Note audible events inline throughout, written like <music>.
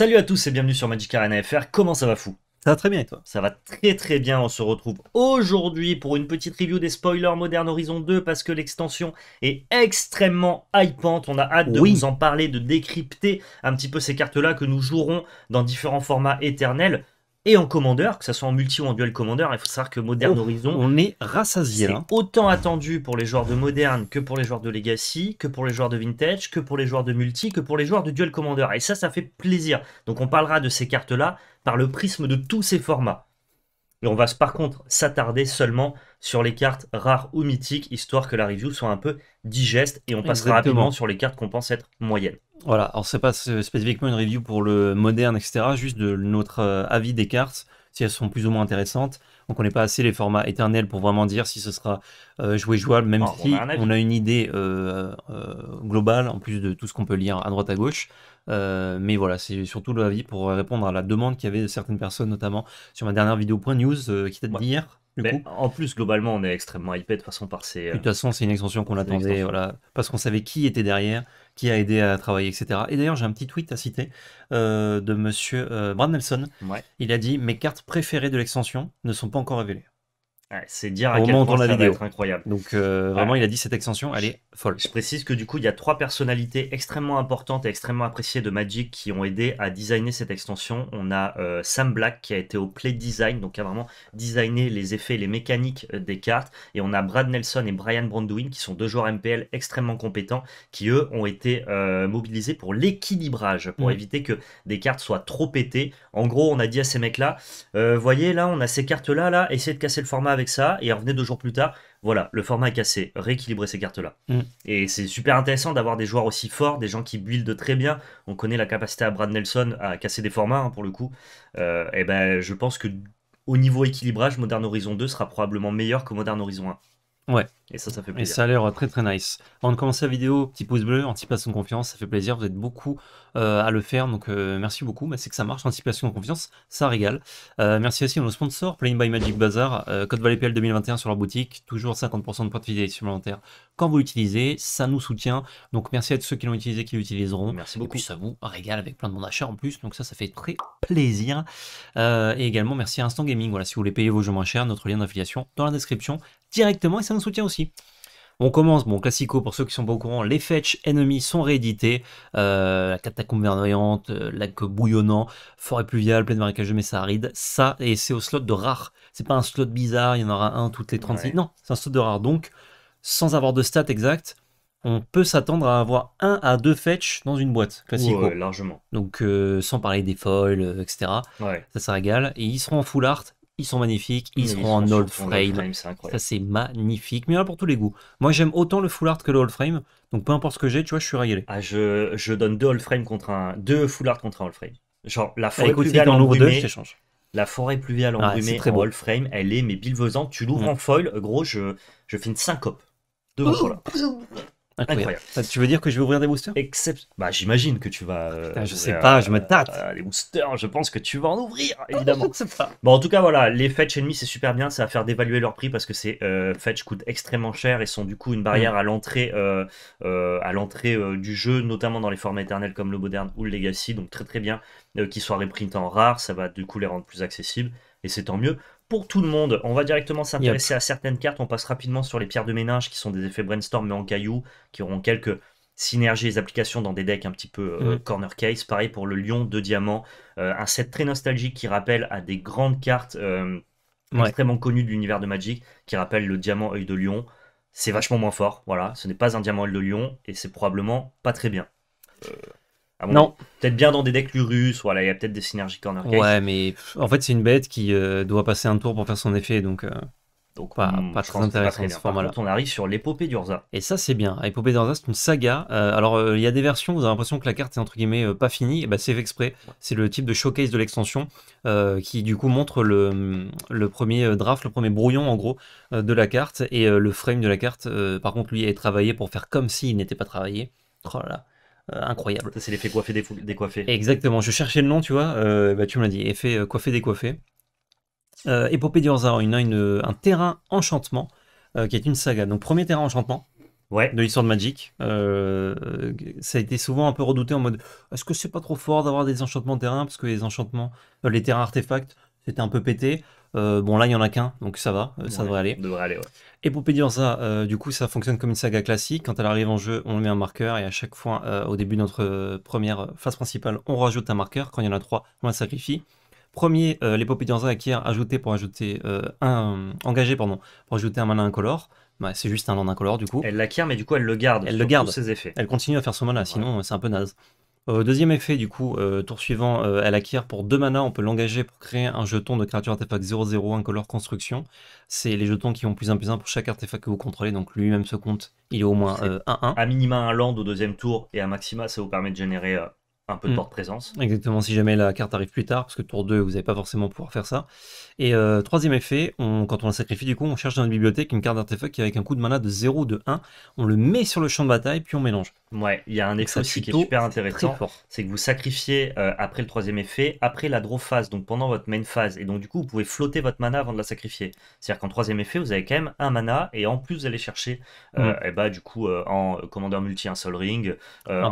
Salut à tous et bienvenue sur Magic Arena FR, comment ça va fou Ça va très bien et toi Ça va très très bien, on se retrouve aujourd'hui pour une petite review des spoilers Modern Horizon 2 parce que l'extension est extrêmement hypante, on a hâte de vous en parler, de décrypter un petit peu ces cartes-là que nous jouerons dans différents formats éternels et en commandeur, que ce soit en multi ou en duel commandeur. Il faut savoir que Modern oh, Horizon, on est rassasié. C'est hein. autant attendu pour les joueurs de Modern que pour les joueurs de Legacy, que pour les joueurs de Vintage, que pour les joueurs de multi, que pour les joueurs de duel commandeur. Et ça, ça fait plaisir. Donc on parlera de ces cartes-là par le prisme de tous ces formats. Et on va par contre s'attarder seulement sur les cartes rares ou mythiques, histoire que la review soit un peu digeste et on passera rapidement sur les cartes qu'on pense être moyennes. Voilà, alors c'est pas spécifiquement une review pour le moderne, etc. Juste de notre euh, avis des cartes, si elles sont plus ou moins intéressantes. Donc On n'est pas assez les formats éternels pour vraiment dire si ce sera euh, joué jouable, même ah, si on a, une idée euh, globale en plus de tout ce qu'on peut lire à droite à gauche. Euh, mais voilà, c'est surtout l'avis pour répondre à la demande qu'il y avait de certaines personnes, notamment sur ma dernière vidéo Point News euh, qui date ouais. d'hier. Ben, en plus, globalement, on est extrêmement hypé de façon par ces. Euh, de toute façon, c'est une extension qu'on attendait, voilà, parce qu'on savait qui était derrière, qui a aidé à travailler, etc. Et d'ailleurs, j'ai un petit tweet à citer de Monsieur Brad Nelson. Il a dit mes cartes préférées de l'extension ne sont pas encore révélées c'est dire à quel point la ça va incroyable. Donc euh, vraiment, il a dit cette extension, elle est folle. Je précise que du coup, il y a trois personnalités extrêmement importantes et extrêmement appréciées de Magic qui ont aidé à designer cette extension. On a euh, Sam Black qui a été au play design, donc qui a vraiment designé les effets, les mécaniques euh, des cartes. Et on a Brad Nelson et Brian Brandwin qui sont deux joueurs MPL extrêmement compétents qui eux ont été mobilisés pour l'équilibrage, pour mm. éviter que des cartes soient trop pétées. En gros, on a dit à ces mecs-là, voyez là, on a ces cartes-là, là, essayez de casser le format avec ça et revenait deux jours plus tard. Voilà, le format est cassé. Rééquilibrer ces cartes-là. Mm. Et c'est super intéressant d'avoir des joueurs aussi forts, des gens qui buildent très bien. On connaît la capacité à Brad Nelson à casser des formats hein, pour le coup. Euh, et ben, je pense que au niveau équilibrage, Modern Horizon 2 sera probablement meilleur que Modern Horizon 1. Ouais. Et ça, ça fait plaisir. Et ça a l'air très très nice. Avant de commencer la vidéo, petit pouce bleu, anticipation de confiance, ça fait plaisir, vous êtes beaucoup euh, à le faire, donc euh, merci beaucoup. Mais bah, c'est que ça marche, anticipation de confiance, ça régale. Euh, merci aussi à nos sponsors, Playing by Magic Bazaar, code Valet 2021 sur leur boutique, toujours 50% de points de fidélité supplémentaires quand vous l'utilisez, ça nous soutient. Donc merci à tous ceux qui l'ont utilisé, qui l'utiliseront. Merci beaucoup. ça vous régale avec plein de bons achats en plus, donc ça, ça fait très plaisir. et également merci à Instant Gaming, voilà, si vous voulez payer vos jeux moins chers, notre lien d'affiliation dans la description directement et ça nous soutient aussi. On commence, bon, classico, pour ceux qui sont pas au courant, les fetch ennemis sont réédités, euh, la catacombe verdoyante, euh, lac bouillonnant, forêt pluviale, pleine de marécages mais ça aride, ça, et c'est au slot de rare. C'est pas un slot bizarre, il y en aura un toutes les 36, non, c'est un slot de rare. Donc, sans avoir de stats exactes, on peut s'attendre à avoir un à deux fetch dans une boîte, classico. largement. Donc, euh, sans parler des foils, etc. Ouais. Ça, ça régale. Et ils seront en full art, ils sont magnifiques, ils, seront en old frame. ça c'est magnifique, mais là pour tous les goûts. Moi j'aime autant le full art que le old frame, donc peu importe ce que j'ai, tu vois, je suis régalé. Ah, je, donne deux old frame contre un, deux full art contre un old frame. Genre la forêt pluviale en deux, La forêt pluviale ah, embrumée très en old frame, elle est mais bilvesante. Tu l'ouvres mm. en foil, gros, je, je fais une syncope. de tu veux dire que je vais ouvrir des boosters Bah, j'imagine que tu vas. Ah, euh, je sais pas, je me euh, tâte. Euh, les boosters, je pense que tu vas en ouvrir, <laughs> évidemment. Bon, en tout cas, voilà, les fetch ennemis, c'est super bien. Ça va faire dévaluer leur prix parce que ces fetch coûtent extrêmement cher et sont du coup une barrière mm. à l'entrée à l'entrée du jeu, notamment dans les formats éternels comme le moderne ou le legacy. Donc, très très bien qu'ils soient reprints en rare. Ça va du coup les rendre plus accessibles et c'est tant mieux pour tout le monde. On va directement s'intéresser à certaines cartes. On passe rapidement sur les pierres de ménage qui sont des effets brainstorm mais en cailloux, qui auront quelques synergies et applications dans des decks un petit peu euh, mm. corner case. Pareil pour le lion de diamant, euh, un set très nostalgique qui rappelle à des grandes cartes euh, extrêmement connues de l'univers de Magic, qui rappelle le diamant œil de lion. C'est vachement moins fort, voilà. Ce n'est pas un diamant œil de lion et c'est probablement pas très bien non. Peut-être bien dans des decks Lurus, voilà, il y a peut-être des synergies corner case. Ouais, mais en fait, c'est une bête qui euh, doit passer un tour pour faire son effet, donc. Euh, donc pas, hmm, très intéressant ce format-là. On arrive sur l'épopée d'Urza. Et ça c'est bien. L'épopée d'Urza c'est une saga. Euh, alors il y a des versions, vous avez l'impression que la carte est entre guillemets pas finie. Et bah, c'est exprès. C'est le type de showcase de l'extension qui du coup montre le, hmm, le, premier draft, le premier brouillon en gros de la carte. Et le frame de la carte par contre lui est travaillé pour faire comme s'il n'était pas travaillé. Oh là là. Euh, incroyable. C'est l'effet coiffé décoiffé. Exactement, je cherchais le nom, tu vois, euh, bah, tu me l'as dit, effet euh, coiffé décoiffé. Épopée du une, un terrain enchantement, qui est une saga. Donc premier terrain enchantement, Ouais. de l'histoire de Magic. ça a été souvent un peu redouté en mode est-ce que c'est pas trop fort d'avoir des enchantements terrain Parce que les enchantements, les terrains artefacts, c'était un peu pété. Euh, bon, là, il n'y en a qu'un, donc ça va, euh, ça devrait aller. Devrait aller ouais. Épopée euh, du coup, ça fonctionne comme une saga classique. Quand elle arrive en jeu, on met un marqueur et à chaque fois, au début de notre première phase principale, on rajoute un marqueur. Quand il y en a trois, on la sacrifie. Premier, l'épopée d'Urza acquiert ajouté pour ajouter un engagé pardon, pour ajouter un mana incolore. Bah, c'est juste un land incolore du coup. Elle l'acquiert, mais du coup, elle le garde. Elle le garde. ses effets. Elle continue à faire son mana, sinon c'est un peu naze deuxième effet, du coup, euh, tour suivant, elle euh, acquiert pour deux manas, on peut l'engager pour créer un jeton de créature artefact 001 color construction. C'est les jetons qui ont plus un plus 1 pour chaque artefact que vous contrôlez, donc lui-même se compte, il est au moins 1-1. A euh, à minima un land au deuxième tour et à maxima, ça vous permet de générer un peu de mm. porte présence. Exactement, si jamais la carte arrive plus tard, parce que tour 2, vous n'allez pas forcément pouvoir faire ça. Et euh, troisième effet, on, quand on la sacrifie, du coup, on cherche dans la bibliothèque une carte d'artefact qui, avec un coup de mana de 0 de 1, on le met sur le champ de bataille, puis on mélange. Ouais, il y a un effet qui est super intéressant, c'est que vous sacrifiez euh, après le troisième effet, après la draw phase, donc pendant votre main phase, et donc du coup, vous pouvez flotter votre mana avant de la sacrifier. C'est-à-dire qu'en troisième effet, vous avez quand même un mana, et en plus, vous allez chercher, et euh, mm. eh bah, ben, du coup, en commandeur multi, un sol ring, un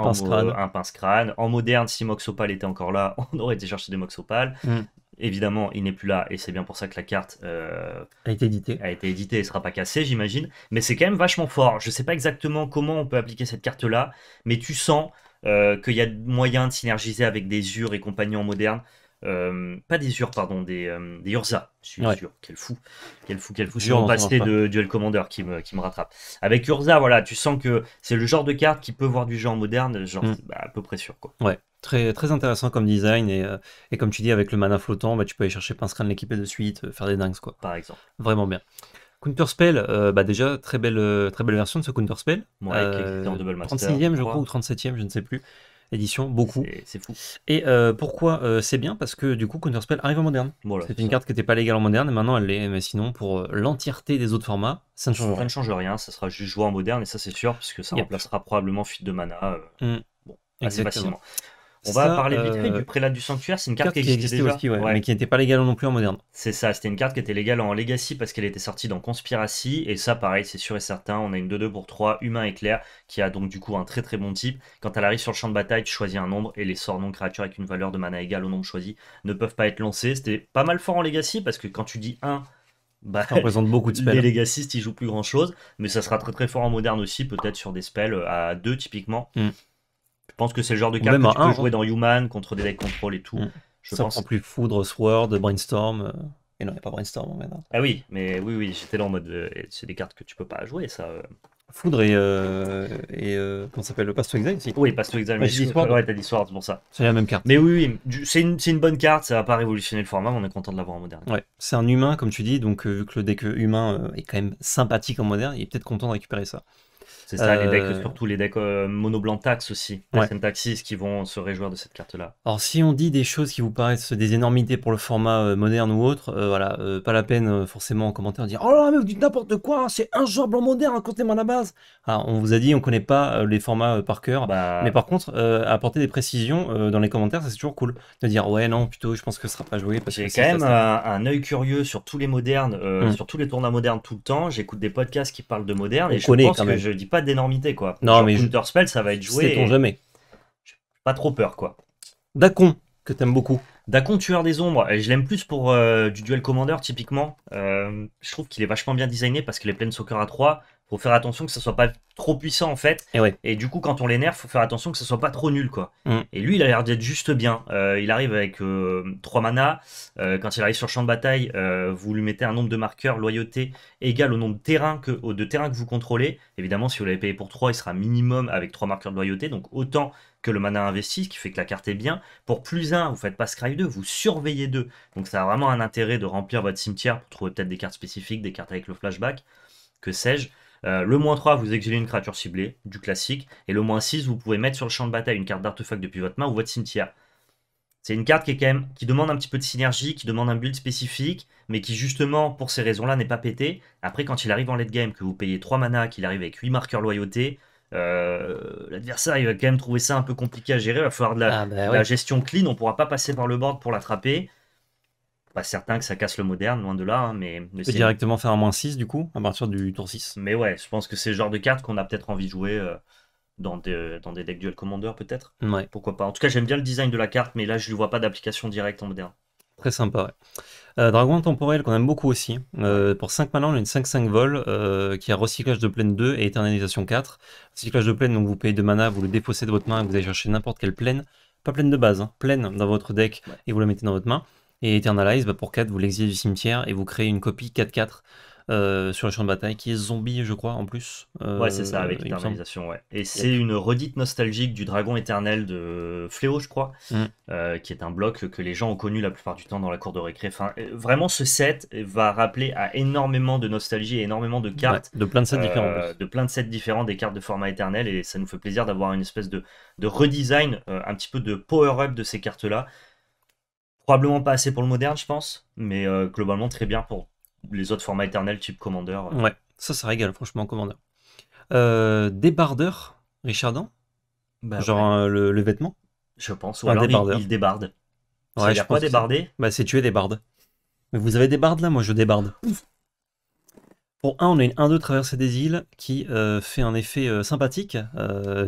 pince-crâne, en mode si si Moxopal était encore là, <laughs> on aurait été chercher des Moxopal. Mm. Évidemment, il n'est plus là, et c'est bien pour ça que la carte euh, a été éditée. A été sera pas cassée, j'imagine. Mais c'est quand même vachement fort. Je ne sais pas exactement comment on peut appliquer cette carte-là, mais tu sens euh, qu'il y a moyen de synergiser avec des UR et compagnons modernes. Euh, pas des Ur, pardon, des, euh, Je suis sûr, quel fou, quel fou, quel fou. Sur passé de Duel Commander qui me, rattrape. Avec Urza, voilà, tu sens que c'est le genre de carte qui peut voir du genre moderne, genre hmm. bah, à peu près sûr. Quoi. Ouais, très, très intéressant comme design. Et, euh, et comme tu dis, avec le mana flottant, bah, tu peux aller chercher de l'équiper de suite, faire des dingues, quoi. Par exemple. Vraiment bien. Counterspell, spell, bah déjà très belle, très belle version de ce Counterspell. Ouais, 36e, je crois, ou 37e, je ne sais plus édition, beaucoup. C'est fou. Et euh, pourquoi euh, c'est bien Parce que du coup, Spell arrive en moderne. Voilà, c'est une carte qui n'était pas légale en moderne, et maintenant elle l'est. Mais sinon, pour euh, l'entièreté des autres formats, ça ne change rien. Ça ne change rien, ça sera juste joué en moderne, et ça c'est sûr, parce que ça remplacera probablement Fuite de Mana. Mm. Bon, assez facilement. On va parler euh, du prélat du sanctuaire. C'est une carte, qui existait, déjà. mais qui n'était pas légale non plus en moderne. C'est ça, c'était une carte qui était légale en Legacy parce qu'elle était sortie dans Conspiracy. Et ça, pareil, c'est sûr et certain. On a une 2-2 pour 3, humain clair, qui a donc du coup un très très bon type. Quand elle arrive sur le champ de bataille, tu choisis un nombre et les sorts non créatures avec une valeur de mana égale au nombre choisi ne peuvent pas être lancés. C'était pas mal fort en Legacy parce que quand tu dis 1, bah, ça représente beaucoup de <laughs> spells. Les Legacy, ils jouent plus grand chose, mais ça sera très très fort en moderne aussi, peut-être sur des spells à 2 typiquement. Hmm. Je pense que c'est le genre de carte que tu peux jouer hein. dans Human contre des deck control et tout. Mm. Je ça pense... prend plus Foudre, Sword, Brainstorm. Euh. Et non, il n'y a pas Brainstorm maintenant. Hein. Ah oui, mais oui, oui, j'étais là en mode. Euh, c'est des cartes que tu peux pas jouer, ça. Euh. Foudre et. comment ça s'appelle Le to Exile Oui, Pass Exile. Mais dit t'as dit Sword, c'est pour ça. C'est la même carte. Mais oui, oui c'est une, bonne carte, ça va pas révolutionner le format, on est content de l'avoir en moderne. Ouais, c'est un humain, comme tu dis, donc vu que le deck humain est quand même sympathique en moderne, il est peut-être content de récupérer ça. C'est ça, les decks, euh, surtout les decks euh, mono blanc tax aussi, ouais. syntaxis qui vont se réjouir de cette carte-là. Alors si on dit des choses qui vous paraissent des énormités pour le format euh, moderne ou autre, voilà, pas la peine forcément en commentaire de dire oh là, mais vous dites n'importe quoi, hein, c'est un joueur blanc moderne, côté moi la base. Alors, on vous a dit, on connaît pas les formats par cœur, bah. mais par contre, apporter des précisions dans les commentaires, c'est toujours cool. De dire ouais non, plutôt, je pense que ce sera pas joué. J'ai quand même un, œil curieux sur tous les modernes, mm. sur tous les tournois modernes tout le temps. J'écoute des podcasts qui parlent de moderne et je pense que je dis pas d'énormité, quoi. Non, mais. Counter Spell, ça va être joué. C'est ton jamais. pas trop peur, quoi. Dacon, que t'aimes beaucoup. Dacon, tueur des ombres. je l'aime plus pour euh, du duel commander, typiquement. Euh, je trouve qu'il est vachement bien designé parce qu'il est plein de soccer à 3, faut faire attention que ça soit pas trop puissant en fait. Eh Et, du coup, quand on l'énerve, faut faire attention que ça soit pas trop nul quoi. Mm. Et lui, il a l'air d'être juste bien. Euh, il arrive avec 3 euh, manas. Euh, quand il arrive sur champ de bataille, vous lui mettez un nombre de marqueurs loyauté égal au nombre de terrains que, terrains que vous contrôlez. Évidemment, si vous l'avez payé pour 3, il sera minimum avec 3 marqueurs de loyauté. Donc autant que le mana investi, ce qui fait que la carte est bien. Pour plus 1, vous faites pas Scry 2, vous surveillez 2. Donc ça a vraiment un intérêt de remplir votre cimetière pour trouver peut-être des cartes spécifiques, des cartes avec le flashback, que sais-je. Euh, le moins 3, vous exilez une créature ciblée, du classique. Et le moins 6, vous pouvez mettre sur le champ de bataille une carte d'artefact depuis votre main ou votre cimetière. C'est une carte qui, qui demande un petit peu de synergie, qui demande un build spécifique, mais qui justement, pour ces raisons-là, n'est pas pété. Après, quand il arrive en late game, que vous payez 3 mana, qu'il arrive avec 8 marqueurs loyauté, euh, l'adversaire, va quand même trouver ça un peu compliqué à gérer. Il va falloir la, de la ah, bah gestion clean, on ne pourra pas passer par le board pour l'attraper. Pas certain que ça casse le moderne, loin de là. Hein, mais, mais peut directement faire un moins 6 du coup, à partir du tour 6. Mais ouais, je pense que c'est le genre de carte qu'on a peut-être envie de jouer euh, dans, des, euh, dans des decks duel commander peut-être. Ouais. Pourquoi pas. En tout cas, j'aime bien le design de la carte, mais là, je ne vois pas d'application directe en moderne. Très sympa, ouais. Euh, Dragon temporel qu'on aime beaucoup aussi. pour 5 mana, on a une 5-5 vol qui a recyclage de plaine 2 et éternalisation 4. Recyclage de plaine, donc vous payez 2 mana, vous le défaussez de votre main, vous allez chercher n'importe quelle plaine. Pas plaine de base, hein, plaine dans votre deck et vous la mettez dans votre main. Et Eternalize, bah, pour 4, vous l'exilez du cimetière et vous créez une copie 4-4 euh, sur le champ de bataille qui est zombie, je crois, en plus. Euh, ouais, c'est ça, avec l'éternalisation. ouais. Et c'est une redite nostalgique du dragon éternel de Fléau, je crois, mm. euh, qui est un bloc que les gens ont connu la plupart du temps dans la cour de récré. vraiment, ce set va rappeler à énormément de nostalgie et énormément de cartes. de plein de sets différents. de plein de sets différents des cartes de format éternel, et ça nous fait plaisir d'avoir une espèce de redesign, un petit peu de power-up de ces cartes-là. Probablement pas assez pour le moderne, je pense, mais euh, globalement très bien pour les autres formats éternels type Commander. Euh. Ouais, ça, ça régale, franchement, Commander. Euh, débardeur, Richardin, bah genre le, vêtement. je pense. Ou alors, il- débardeur. débarde. Ouais, je pas débarder. Bah, c'est tuer des bardes. Mais vous avez des bardes là Moi, je débarde. Pour un, on a une 1-2 traversée des îles qui fait un effet sympathique,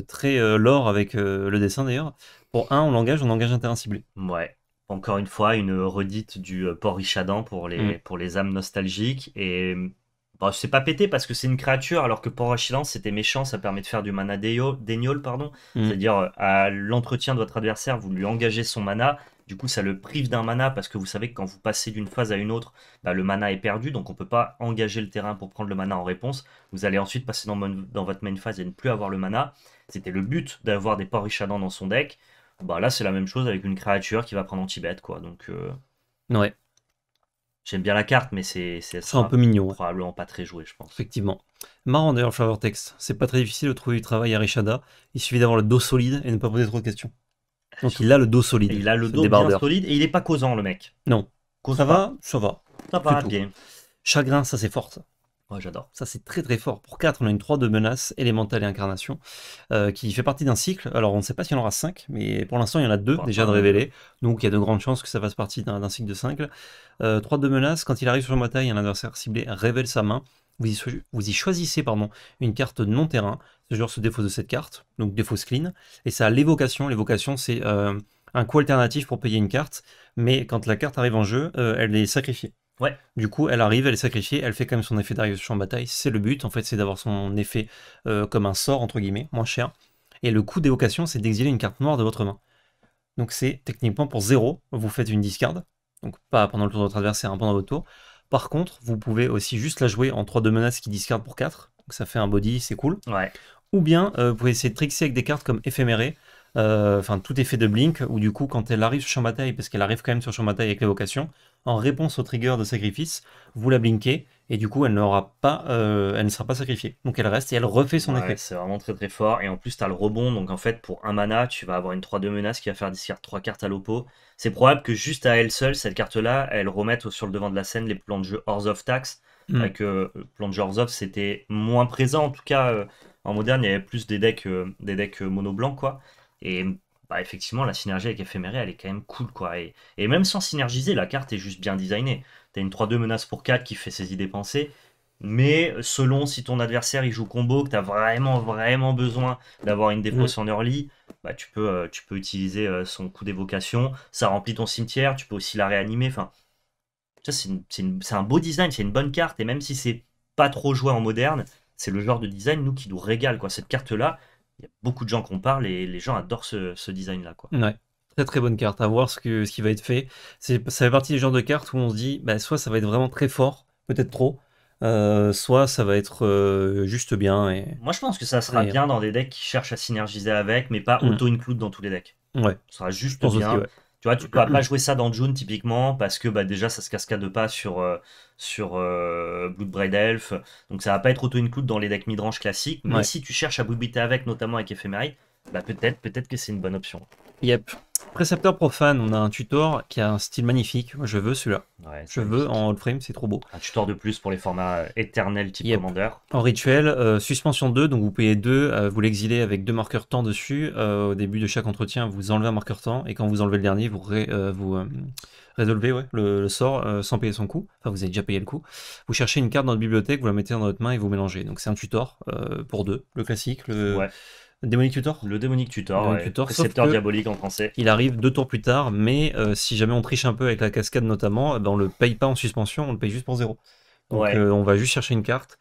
très lore avec le dessin d'ailleurs. Pour un, on l'engage, on engage un terrain ciblé. Ouais encore une fois, une redite du euh, port pour les, mm. pour les âmes nostalgiques. Et bon, bah, c'est pas pété parce que c'est une créature, alors que port c'était méchant, ça permet de faire du mana déniol, pardon. Mm. C'est-à-dire, euh, à l'entretien de votre adversaire, vous lui engagez son mana. Du coup, ça le prive d'un mana parce que vous savez que quand vous passez d'une phase à une autre, bah, le mana est perdu, donc on ne peut pas engager le terrain pour prendre le mana en réponse. Vous allez ensuite passer dans, dans votre main phase et ne plus avoir le mana. C'était le but d'avoir des port dans son deck. Bah là, c'est la même chose avec une créature qui va prendre en Tibet, quoi. Donc. Euh... Ouais. J'aime bien la carte, mais c'est c'est un peu mignon. Probablement pas très joué, je pense. Effectivement. Marrant d'ailleurs, text C'est pas très difficile de trouver du travail à Rishada. Il suffit d'avoir le dos solide et ne pas poser trop de questions. Donc il a le dos solide. il a le dos bien solide et il est pas causant, le mec. Non. ça va, ça va. Chagrin, ça c'est fort j'adore. Ça, c'est très très fort. Pour 4, on a une 3 de menace, élémentale et incarnation, euh, qui fait partie d'un cycle. Alors, on ne sait pas s'il y en aura 5, mais pour l'instant, il y en a 2 déjà de révélés. Donc, il y a de grandes chances que ça fasse partie d'un cycle de 5. 3 euh, de menace, quand il arrive sur le bataille, un adversaire ciblé révèle sa main. Vous y, choisissez une carte non-terrain. Ce joueur se défausse de cette carte, donc défausse clean. Et ça a l'évocation. L'évocation, c'est euh, un coût alternatif pour payer une carte. Mais quand la carte arrive en jeu, elle est sacrifiée. Du coup, elle arrive, elle est sacrifiée, elle fait quand même son effet d'arrivée en bataille. C'est le but, en fait, c'est d'avoir son effet euh, comme un sort, entre guillemets, moins cher. Et le coût d'évocation, c'est d'exiler une carte noire de votre main. Donc c'est techniquement pour 0, vous faites une discard. Donc pas pendant le tour de votre adversaire, hein, pendant votre tour. Par contre, vous pouvez aussi juste la jouer en 3 de menaces qui discard pour 4. Donc ça fait un body, c'est cool. Ou bien, euh, vous pouvez essayer de trickser avec des cartes comme éphéméré. Euh, enfin, tout effet de Blink, ou du coup, quand elle arrive sur champ bataille, parce qu'elle arrive quand même sur champ bataille avec l'évocation, en réponse au trigger de sacrifice, vous la blinkez, et du coup, elle, n'aura pas, euh, elle ne sera pas sacrifiée. Donc elle reste et elle refait son effet. C'est vraiment très très fort, et en plus, tu as le rebond, donc en fait, pour un mana, tu vas avoir une 3-2 menace qui va faire discard 3 cartes à l'oppo. C'est probable que juste à elle seule, cette carte-là, elle remette sur le devant de la scène les plans de jeu hors of Tax, avec le plan de jeu hors of, c'était moins présent, en tout cas, euh, en moderne, il y avait plus des decks, des decks mono blancs, quoi. Et bah, effectivement, la synergie avec Ephéméré, elle est quand même cool. quoi. Et, même sans synergiser, la carte est juste bien designée. T'as une 3-2 menace pour 4 qui fait ses idées pensées. Mais selon si ton adversaire il joue combo, que tu as vraiment vraiment besoin d'avoir une défausse mm. en early, bah, tu, peux, euh, tu peux utiliser euh, son coup d'évocation, ça remplit ton cimetière, tu peux aussi la réanimer. Enfin, c'est un beau design, c'est une bonne carte, et même si c'est pas trop joué en moderne, c'est le genre de design nous qui nous régale. Quoi. Cette carte-là, il y a beaucoup de gens qu'on parle et les gens adorent ce, design-là. Quoi. Ouais. Très très bonne carte, à voir ce, ce qui va être fait. ça fait partie des genres de cartes où on se dit, bah, soit ça va être vraiment très fort, peut-être trop, euh, soit ça va être euh, juste bien. Moi je pense que ça sera bien dans des decks qui cherchent à synergiser avec, mais pas mmh. auto-include dans tous les decks. Ouais. Ça sera juste bien. Tu vois, tu peux pas <clears throat> jouer ça dans June typiquement parce que bah, déjà ça se cascade pas sur, euh, sur euh, Bloodbraid Elf, donc ça va pas être auto-include dans les decks midrange classiques. Mais si tu cherches à boubiter avec, notamment avec Ephéméride, bah peut-être peut-être que c'est une bonne option. Yep. Précepteur profane, on a un tutor qui a un style magnifique. je veux celui-là. je veux en old frame, c'est trop beau. Un tutor de plus pour les formats éternels type yep. En rituel, euh, suspension 2, donc vous payez 2, euh, vous l'exilez avec deux marqueurs temps dessus. Euh, au début de chaque entretien, vous enlevez un marqueur temps et quand vous enlevez le dernier, vous, résolvez le, sort sans payer son coût. Enfin, vous avez déjà payé le coût. Vous cherchez une carte dans votre bibliothèque, vous la mettez dans votre main et vous mélangez. Donc c'est un tutor pour deux, le classique, le. Ouais. Démonique Tutor Le Démonique Tutor, diabolique en français. Il arrive deux tours plus tard, mais euh, si jamais on triche un peu avec la cascade notamment, on eh ben, on le paye pas en suspension, on le paye juste pour zéro. Donc euh, on va juste chercher une carte.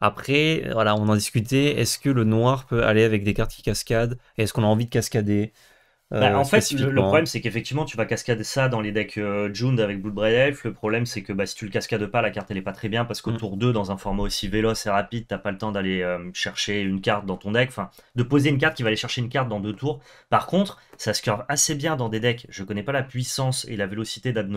Après, voilà, on en discutait, est-ce que le noir peut aller avec des cartes qui cascadent Est-ce qu'on a envie de cascader euh, bah, en fait, le, problème, c'est qu'effectivement, tu vas cascader ça dans les decks euh, Jund avec Bloodbraid Elf. Le problème, c'est que bah, si tu le cascades pas, la carte, elle est pas très bien parce qu'au mm. tour 2, dans un format aussi véloce et rapide, t'as pas le temps d'aller euh, chercher une carte dans ton deck. Enfin, de poser une carte qui va aller chercher une carte dans deux tours. Par contre, ça se curve assez bien dans des decks. Je connais pas la puissance et la vélocité d'Ad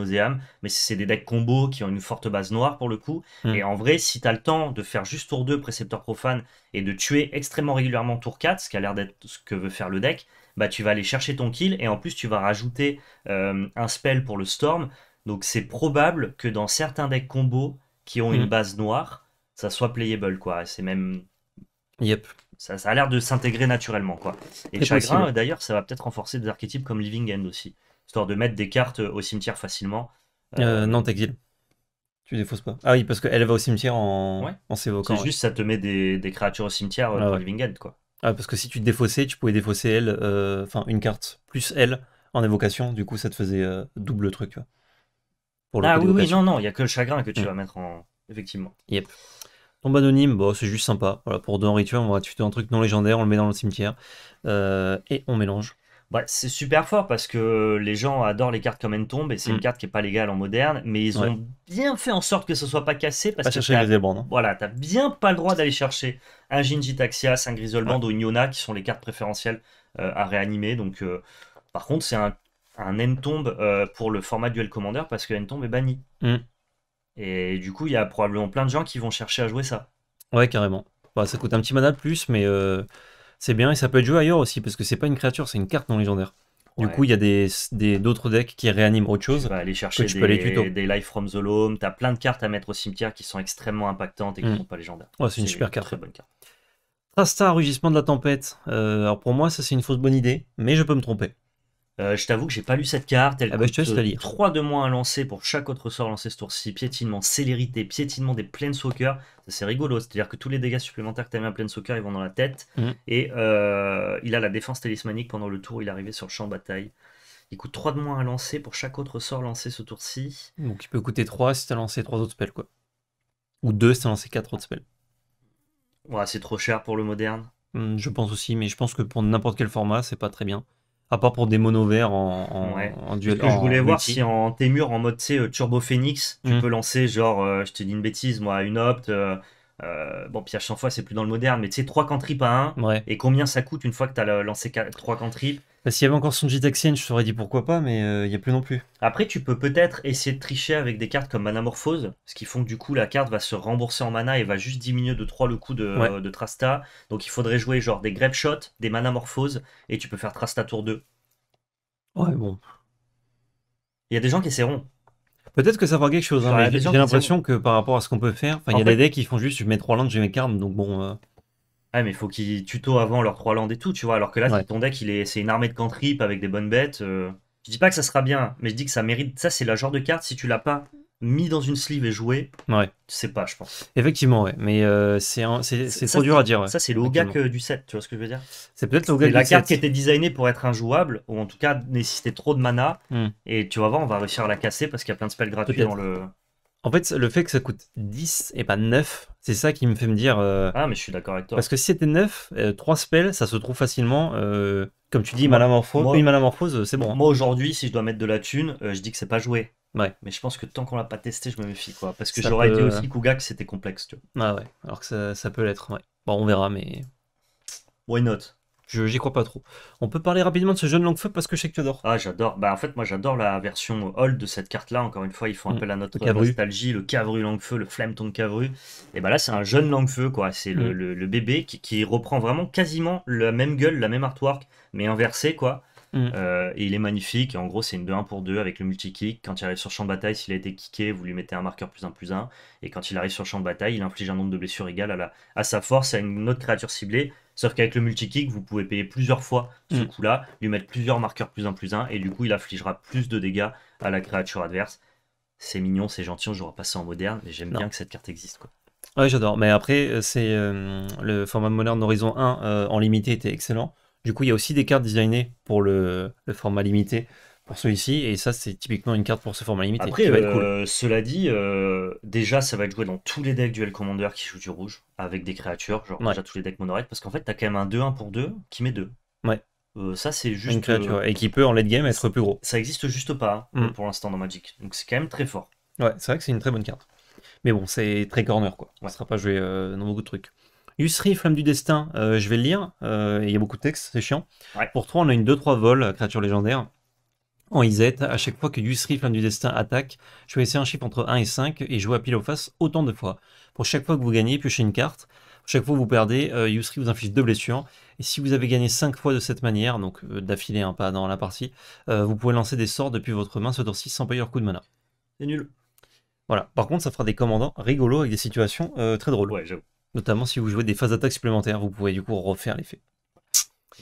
mais c'est des decks combo qui ont une forte base noire pour le coup. Mm. Et en vrai, si t'as le temps de faire juste tour 2 précepteur profane et de tuer extrêmement régulièrement tour 4, ce qui a l'air d'être ce que veut faire le deck, bah, tu vas aller chercher ton kill et en plus tu vas rajouter euh, un spell pour le storm. Donc c'est probable que dans certains decks combos qui ont une mm. base noire, ça soit playable quoi. C'est même. Yep. Ça, a l'air de s'intégrer naturellement quoi. Et chagrin euh, d'ailleurs, ça va peut-être renforcer des archétypes comme Living End aussi, histoire de mettre des cartes euh, au cimetière facilement. Euh... non, t'exiles. Tu défausses pas. Ah oui, parce qu'elle va au cimetière en, s'évoquant. C'est juste, ça te met des, créatures au cimetière dans ah Living End quoi. Ah, parce que si tu te défaussais, tu pouvais défausser elle, euh, enfin une carte plus elle en évocation, du coup ça te faisait euh, double truc. pour ah oui, non, non, il n'y a que le chagrin que tu mm. vas mettre en. Effectivement. Yep. Tombe anonyme, bon, c'est juste sympa. Voilà, pour deux en on va tuer un truc non légendaire, on le met dans le cimetière euh, et on mélange. Bah, c'est super fort parce que les gens adorent les cartes comme n tombe et c'est une mm. carte qui n'est pas légale en moderne, mais ils ont bien fait en sorte que ce soit pas cassé parce que bandes, hein. voilà, t'as bien pas le droit d'aller chercher un Jinji Taxias, un Grisolband band ou une Yona qui sont les cartes préférentielles euh, à réanimer. Donc, euh, par contre, c'est un, N-tombe euh, pour le format Duel Commander parce que N-tombe est banni. Mm. Et du coup, il y a probablement plein de gens qui vont chercher à jouer ça. Ouais, carrément. Bah, ça coûte un petit mana de plus, mais c'est bien et ça peut être joué ailleurs aussi parce que c'est pas une créature, c'est une carte non légendaire. Du coup, il y a d'autres des, d'autres decks qui réaniment autre chose. Tu peux aller chercher tu des, peux aller des Life from the Loam. Tu as plein de cartes à mettre au cimetière qui sont extrêmement impactantes et qui ne mm. sont pas légendaires. c'est une super carte. Très bonne carte. Trasta, Rugissement de la Tempête. Euh, alors pour moi, ça c'est une fausse bonne idée, mais je peux me tromper. Euh, je t'avoue que j'ai pas lu cette carte. Elle ah 3 bah, euh, de moins à lancer pour chaque autre sort lancé ce tour-ci. Piétinement, célérité, piétinement des ça C'est rigolo, c'est-à-dire que tous les dégâts supplémentaires que t'as mis à Planeswalker, ils vont dans la tête. Mm. Et euh, il a la défense talismanique pendant le tour, il est arrivé sur le champ de bataille. Il coûte 3 de moins à lancer pour chaque autre sort lancé ce tour-ci. Donc il peut coûter 3 si tu as lancé 3 autres spells, quoi. Ou 2 si tu lancé 4 autres spells. Ouais, c'est trop cher pour le moderne. Mm, je pense aussi, mais je pense que pour n'importe quel format, c'est pas très bien. À part pour des mono verts en, en, en duel. Que je voulais voir si en Témur, en mode euh, Turbo Phoenix, tu mm. peux lancer genre, euh, je te dis une bêtise, moi, une opt euh, euh, bon, à 100 fois, c'est plus dans le moderne, mais tu sais, 3 cantrips à 1. Et combien ça coûte une fois que tu as lancé 3 cantrips bah, S'il y avait encore son Taxien, je t'aurais dit pourquoi pas, mais euh, il a plus non plus. Après, tu peux peut-être essayer de tricher avec des cartes comme Manamorphose, ce qui font que du coup, la carte va se rembourser en mana et va juste diminuer de 3 le coût de, Trasta. Donc il faudrait jouer genre des Grab Shot, des Manamorphose, et tu peux faire Trasta tour 2. Ouais, bon. Il y a des gens qui essaieront. Peut-être que ça fera quelque chose, hein, j'ai l'impression que par rapport à ce qu'on peut faire, il y a des decks qui font juste je mets 3 landes, j'ai mes cartes, donc bon. Ah, mais il faut qu'ils tuto avant leurs 3 landes et tout, tu vois. Alors que là, ton deck, c'est une armée de cantrip avec des bonnes bêtes. Euh. Je dis pas que ça sera bien, mais je dis que ça mérite. Ça, c'est la genre de carte, si tu l'as pas mis dans une sleeve et joué, ouais. c'est pas, je pense. Effectivement, ouais. Mais euh, c'est trop dur à dire. Ça, c'est le que du set, tu vois ce que je veux dire C'est peut-être le Hogak la carte qui était designée pour être injouable, ou en tout cas nécessiter trop de mana. Hmm. Et tu vas voir, on va réussir à la casser parce qu'il y a plein de spells gratuits dans le. En fait, le fait que ça coûte 10 et pas 9, c'est ça qui me fait me dire. Euh, ah, mais je suis d'accord avec Parce que si c'était 9, 3 euh, spells, ça se trouve facilement. Comme tu dis, malamorphose, malamorphose, c'est bon. Hein. Moi, aujourd'hui, si je dois mettre de la thune, je dis que c'est pas joué. Ouais. Mais je pense que tant qu'on l'a pas testé, je me méfie quoi. Parce que j'aurais été dit aussi Kuga que c'était complexe, tu vois. Ah ouais, alors que ça, ça peut l'être, ouais. Bon, on verra, mais. Why not je, J'y crois pas trop. On peut parler rapidement de ce jeune feu parce que je sais que tu adores. Ah, j'adore. Bah, en fait, moi, j'adore la version old de cette carte-là. Encore une fois, ils font mm. appel à notre nostalgie, le Cavru Langfeu, le Flamton Cavru. Et bah là, c'est un jeune Langfeu, quoi. C'est mm. le, le, bébé qui, qui, reprend vraiment quasiment la même gueule, la même artwork, mais inversé, quoi. Mm. Euh, et il est magnifique. en gros, c'est une 2-1 pour 2 avec le multi-kick. Quand il arrive sur champ de bataille, s'il a été kické, vous lui mettez un marqueur plus 1 plus 1. Et quand il arrive sur champ de bataille, il inflige un nombre de blessures égal à, la, à sa force, à une autre créature ciblée. Sauf qu'avec le multi-kick, vous pouvez payer plusieurs fois ce mm. coup-là, lui mettre plusieurs marqueurs plus 1 plus 1. Et du coup, il infligera plus de dégâts à la créature adverse. C'est mignon, c'est gentil, on jouera pas ça en moderne. mais j'aime bien que cette carte existe. Quoi. j'adore. Mais après, euh, c'est euh, le format moderne horizon 1 en limité était excellent. Du coup, il y a aussi des cartes designées pour le, format limité pour celui-ci, et ça, c'est typiquement une carte pour ce format limité. Après, va être euh, cool. cela dit, euh, déjà, ça va être joué dans tous les decks duel commander qui jouent du rouge, avec des créatures, genre déjà tous les decks mono parce qu'en fait, t'as quand même un 2-1 pour 2 qui met 2. Ouais. Euh, ça, c'est juste. Une créature, et qui peut en late game être plus gros. Ça existe juste pas hein, mm. pour l'instant dans Magic, donc c'est quand même très fort. Ouais, c'est vrai que c'est une très bonne carte. Mais bon, c'est très corner, quoi. On ne sera pas joué dans beaucoup de trucs. Yusri, Flamme du Destin, euh, je vais le lire. Euh, il y a beaucoup de textes, c'est chiant. Pour 3, on a une 2-3 vols, créature légendaire. En IZ, à chaque fois que Yusri, Flamme du Destin attaque, je vais laisser un chip entre 1 et 5 et jouer à pile ou face autant de fois. Pour chaque fois que vous gagnez, piochez une carte. Pour chaque fois que vous perdez, Yusri euh, vous inflige deux blessures. Et si vous avez gagné 5 fois de cette manière, donc d'affilée, un hein, pas dans la partie, vous pouvez lancer des sorts depuis votre main ce tour sans payer leur coup de mana. C'est nul. Voilà. Par contre, ça fera des commandants rigolos avec des situations très drôles. Ouais, j'avoue. Notamment si vous jouez des phases d'attaque supplémentaires, vous pouvez du coup refaire l'effet.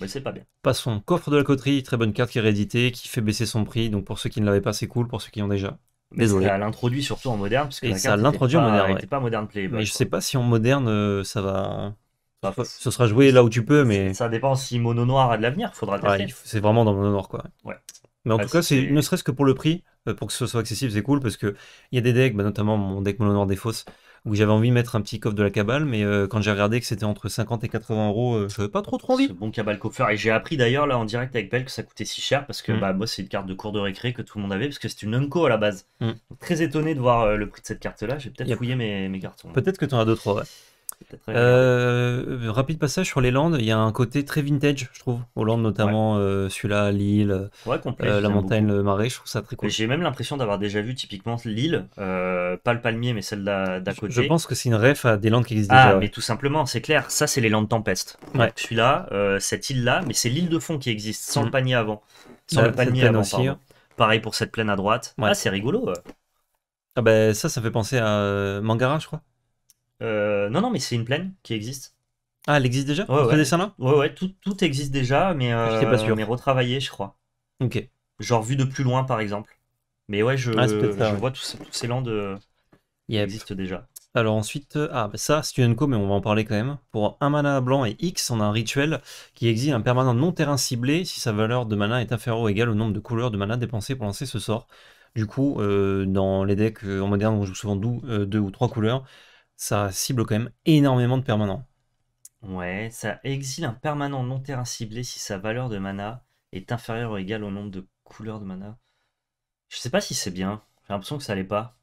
Mais c'est pas bien. Passons. Coffre de la coterie, très bonne carte qui est rééditée, qui fait baisser son prix. Donc pour ceux qui ne l'avaient pas, c'est cool. Pour ceux qui ont déjà, mais Désolé. ça l'introduit surtout en moderne. Parce et ça l'introduit en moderne. Ouais. pas moderne play. Mais bah, je sais pas si en moderne euh, ça va. ce sera joué là où tu peux, mais. Ça dépend si Mono Noir a de l'avenir, faudra C'est vraiment dans Mono Noir quoi. Ouais. Mais en bah, tout cas, c'est ne serait-ce que pour le prix, euh, pour que ce soit accessible, c'est cool parce qu'il y a des decks, bah, notamment mon deck Mono Noir des fausses où j'avais envie de mettre un petit coffre de la cabale, mais euh, quand j'ai regardé que c'était entre 50 et 80 euros, euh, je n'avais pas trop trop envie. bon cabale coffre Et j'ai appris d'ailleurs là en direct avec Belle que ça coûtait si cher parce que mm. bah, moi c'est une carte de cours de récré que tout le monde avait parce que c'est une Unco à la base. Mm. très étonné de voir euh, le prix de cette carte là. J'ai peut-être fouillé mes, mes cartons. Peut-être que tu en as deux trois. Ouais. Euh, euh, rapide passage sur les Landes, il y a un côté très vintage, je trouve, Hollande notamment, euh, celui-là, l'île, la montagne, le marais, je trouve ça très cool. J'ai même l'impression d'avoir déjà vu typiquement l'île, pas le palmier, mais celle d'à côté. Je pense que c'est une ref à des Landes qui existent ah, déjà. Ah, mais tout simplement, c'est clair, ça c'est les Landes Tempest. Celui-là, cette île-là, mais c'est l'île de fond qui existe, sans le mm. panier avant. Sans le panier avant, Pareil pour cette plaine à droite. Ah, c'est rigolo. Ah ben ça, ça fait penser à Mangara, je crois. Euh, non, non, mais c'est une plaine qui existe. Ah, elle existe déjà Ouais, ouais. Ouais, tout, existe déjà, mais, euh, pas sûr. mais retravaillé, je crois. Ok. Genre vu de plus loin, par exemple. Mais ouais, je, ah, je vois tous, ces landes qui euh, existe déjà. Alors ensuite, euh, ah, bah ça ça, une mais on va en parler quand même. Pour un mana blanc et X, on a un rituel qui exige un permanent non terrain ciblé si sa valeur de mana est inférieure ou égale au nombre de couleurs de mana dépensées pour lancer ce sort. Du coup, dans les decks en moderne, on joue souvent deux ou trois couleurs ça cible quand même énormément de permanents. Ouais, ça exile un permanent non terrain ciblé si sa valeur de mana est inférieure ou égale au nombre de couleurs de mana. Je sais pas si c'est bien. J'ai l'impression que ça l'est pas.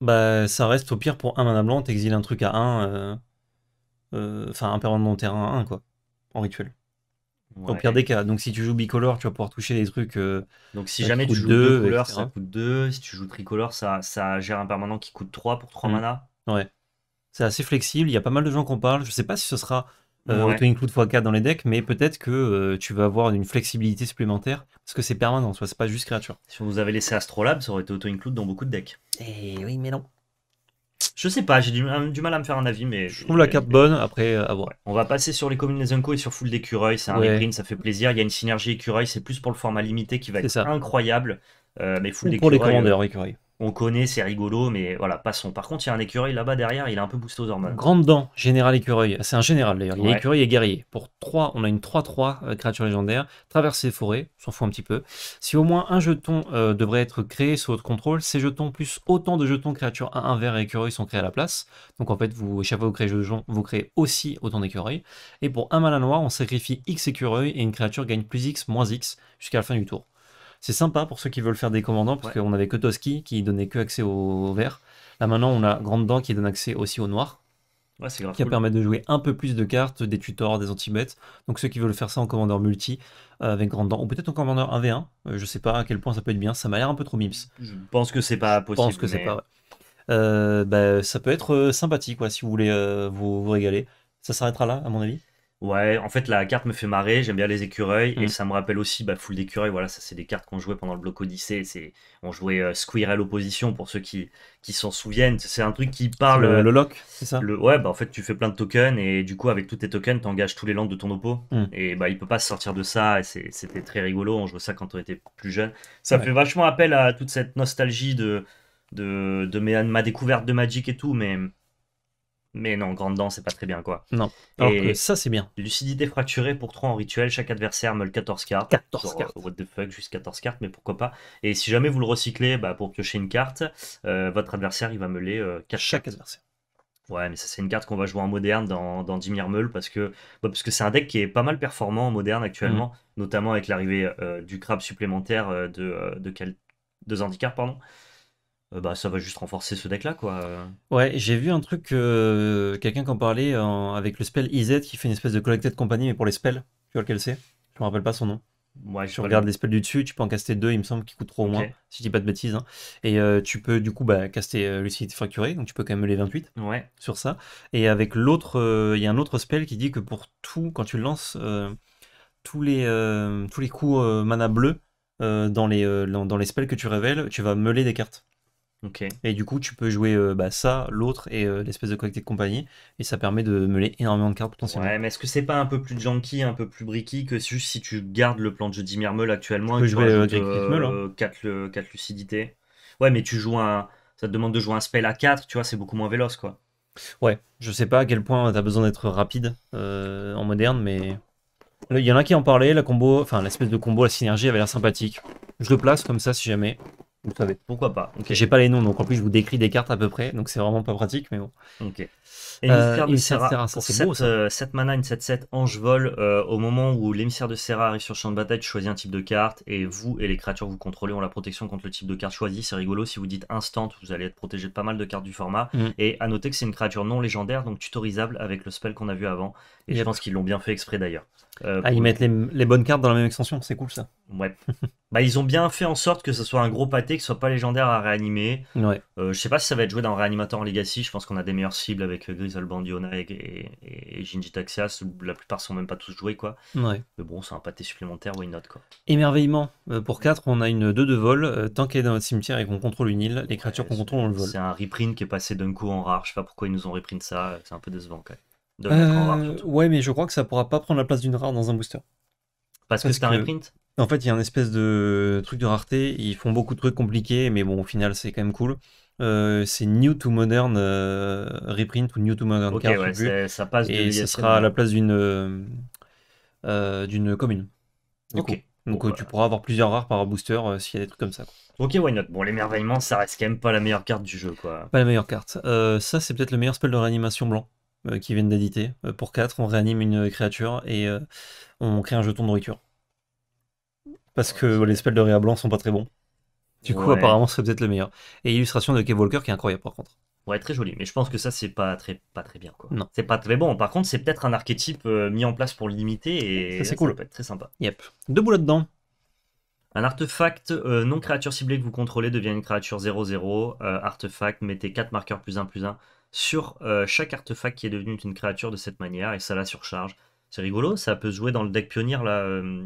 Bah, ça reste au pire pour un mana blanc, t'exiles un truc à 1. Euh, euh, enfin, un permanent non terrain à 1, quoi. En rituel. Au pire des cas. Donc, si tu joues bicolore, tu vas pouvoir toucher des trucs. Euh, Donc, si jamais tu joues deux, couleurs, ça coûte 2. Si tu joues tricolore, ça, ça gère un permanent qui coûte 3 pour 3 mm. mana. Ouais c'est assez flexible. Il y a pas mal de gens qui parle, parlent. Je sais pas si ce sera euh, auto-include x4 dans les decks, mais peut-être que euh, tu vas avoir une flexibilité supplémentaire parce que c'est permanent, soit c'est pas juste créature. Si on vous avait laissé Astrolabe, ça aurait été auto-include dans beaucoup de decks. Eh oui, mais non. Je sais pas, j'ai du, mal à me faire un avis, mais. Je trouve la carte bonne, après, à voir. On va passer sur les communes des et sur Full d'écureuil. C'est un reprint, ça fait plaisir. Il y a une synergie écureuil, c'est plus pour le format limité qui va être incroyable. Euh, mais Full d'écureuil. Pour les commandeurs, on connaît, c'est rigolo, mais voilà, passons. Par contre, il y a un écureuil là-bas derrière, il a un peu boosté aux hormones. Grande dent, général écureuil. C'est un général d'ailleurs. Il y écureuil et guerrier. Pour 3, on a une 3-3 euh, créature légendaire. Traverser les forêts, on s'en fout un petit peu. Si au moins un jeton euh, devrait être créé sous votre contrôle, ces jetons plus autant de jetons créatures à 1 vert et écureuil sont créés à la place. Donc en fait, vous, échappez au créer vous créez vous créez aussi autant d'écureuils. Et pour un malin noir, on sacrifie X écureuil et une créature gagne plus X, moins X jusqu'à la fin du tour. C'est sympa pour ceux qui veulent faire des commandants, parce qu'on avait que Toski qui donnait que accès au, vert. Là maintenant, on a Grande Dent qui donne accès aussi au noir. Ouais, qui cool. permet de jouer un peu plus de cartes, des tutors, des anti-bêtes. Donc ceux qui veulent faire ça en commandeur multi euh, avec Grande Dent, ou peut-être en commandeur 1v1, euh, je sais pas à quel point ça peut être bien, ça m'a l'air un peu trop mips. Je pense que c'est pas possible. Je pense que c'est pas, vrai. Euh, bah, ça peut être sympathique quoi, si vous voulez vous régaler. Ça s'arrêtera là, à mon avis. Ouais, en fait, la carte me fait marrer. J'aime bien les écureuils et mmh. ça me rappelle aussi bah, Full d'écureuils. Voilà, ça, c'est des cartes qu'on jouait pendant le bloc Odyssée. C'est, on jouait Squeer euh, Squirrel à l'opposition pour ceux qui, qui s'en souviennent. C'est un truc qui parle. Euh, le, lock, c'est ça le- Ouais, bah en fait, tu fais plein de tokens et du coup, avec tous tes tokens, t'engages tous les landes de ton oppo. Mmh. Et bah, il peut pas se sortir de ça. Et c'était très rigolo. On jouait ça quand on était plus jeune. Ça fait vachement appel à toute cette nostalgie de, de, de ma découverte de Magic et tout. Mais mais non, grande dent, c'est pas très bien quoi. Non. ça, c'est bien. Lucidité fracturée pour 3 en rituel, chaque adversaire meule 14 cartes. 14 cartes. What the fuck, juste 14 cartes, mais pourquoi pas. Et si jamais vous le recyclez bah, pour piocher une carte, euh, votre adversaire, il va meuler euh, chaque adversaire. Ouais, mais ça, c'est une carte qu'on va jouer en moderne dans, Dimir Meul bah, parce que c'est un deck qui est pas mal performant en moderne actuellement, mm. notamment avec l'arrivée euh, du crabe supplémentaire euh, de, de, deux Zandikar, pardon. Euh, bah, ça va juste renforcer ce deck-là, quoi. Ouais, j'ai vu un truc, euh, quelqu'un qui en parlait avec le spell IZ e qui fait une espèce de collected compagnie, mais pour les spells, tu vois lequel c'est Je me rappelle pas son nom. Ouais, je regarde les spells du dessus, tu peux en caster deux, il me semble, qui coûtent trop au moins, si je dis pas de bêtises. Hein. Et euh, tu peux du coup bah, caster lucide fracturé donc tu peux quand même meuler 28 Ouais, sur ça. Et avec l'autre, il y a un autre spell qui dit que pour tout, quand tu lances tous, les, tous les coups mana bleu dans, les, dans dans les spells que tu révèles, tu vas meuler des cartes. Et du coup, tu peux jouer euh, bah, ça, l'autre et euh, l'espèce de collecte de compagnie. Et ça permet de meuler énormément de cartes potentiellement. Ouais, mais est-ce que c'est pas un peu plus junky, un peu plus bricky que juste si tu gardes le plan de jeu d'Imirmeul actuellement tu peux jouer 4, euh, 4, hein. lucidités Ouais, mais tu joues un. Ça te demande de jouer un spell à 4, tu vois, c'est beaucoup moins véloce quoi. Ouais, je sais pas à quel point t'as besoin d'être rapide en moderne, mais. Il y en a qui en parlaient, la combo, enfin l'espèce de combo, la synergie avait l'air sympathique. Je le place comme ça si jamais. Vous savez. Pourquoi pas J'ai pas les noms, donc en plus je vous décris des cartes à peu près, donc c'est vraiment pas pratique, mais bon. Ok. Et euh, de Serra, c'est euh, mana, une 7-7, ange vol. Euh, au moment où l'émissaire de Serra arrive sur champ de bataille, tu choisis un type de carte, et vous et les créatures que vous contrôlez ont la protection contre le type de carte choisi. C'est rigolo, si vous dites instant, vous allez être protégé de pas mal de cartes du format. Mm. Et à noter que c'est une créature non légendaire, donc tutorisable avec le spell qu'on a vu avant. Et je pense qu'ils l'ont bien fait exprès d'ailleurs. Euh, ah, ils mettent les, bonnes cartes dans la même extension, c'est cool ça. Ouais. <laughs> bah, ils ont bien fait en sorte que ce soit un gros pâté, que ce soit pas légendaire à réanimer. Ouais. Euh, je sais pas si ça va être joué dans Réanimateur en Legacy, je pense qu'on a des meilleures cibles avec Grizzle Bandiona et, et, Jinji la plupart sont même pas tous joués quoi. Ouais. Mais bon, c'est un pâté supplémentaire, why not quoi. Émerveillement, euh, pour 4, on a une 2 de vol, tant qu'elle est dans notre cimetière et qu'on contrôle une île, les créatures qu'on contrôle, on le vole. C'est un reprint qui est passé d'un coup en rare, je sais pas pourquoi ils nous ont reprint ça, c'est un peu décevant quand même. Euh, ouais, mais je crois que ça pourra pas prendre la place d'une rare dans un booster. Parce, que c'est un reprint En fait, il y a un espèce de truc de rareté. Ils font beaucoup de trucs compliqués, mais bon, au final, c'est quand même cool. Euh, c'est New to Modern euh, reprint ou New to Modern card, ça passe et ça sera à la place d'une commune. Donc bah. tu pourras avoir plusieurs rares par booster s'il y a des trucs comme ça. Ok, why not Bon, l'émerveillement, ça reste quand même pas la meilleure carte du jeu, quoi. Pas la meilleure carte. ça, c'est peut-être le meilleur spell de réanimation blanc. Euh, qui viennent d'éditer. Euh, pour 4, on réanime une créature et euh, on crée un jeton de nourriture. Parce que les spells de Réa Blanc sont pas très bons. Du coup, apparemment, apparemment, serait peut-être le meilleur. Et illustration de Kev Walker qui est incroyable par contre. Ouais, très joli. Mais je pense que ça, c'est pas très, pas très bien. Quoi. Non. C'est pas très bon. Par contre, c'est peut-être un archétype mis en place pour limiter. Et c'est cool. en fait. très sympa. Yep. Deux boulots dedans. Un artefact non créature ciblée que vous contrôlez devient une créature 0-0. artefact, mettez 4 marqueurs plus 1 plus 1 sur euh, chaque artefact qui est devenu une créature de cette manière et ça la surcharge. C'est rigolo, ça peut se jouer dans le deck pionnier là. Euh,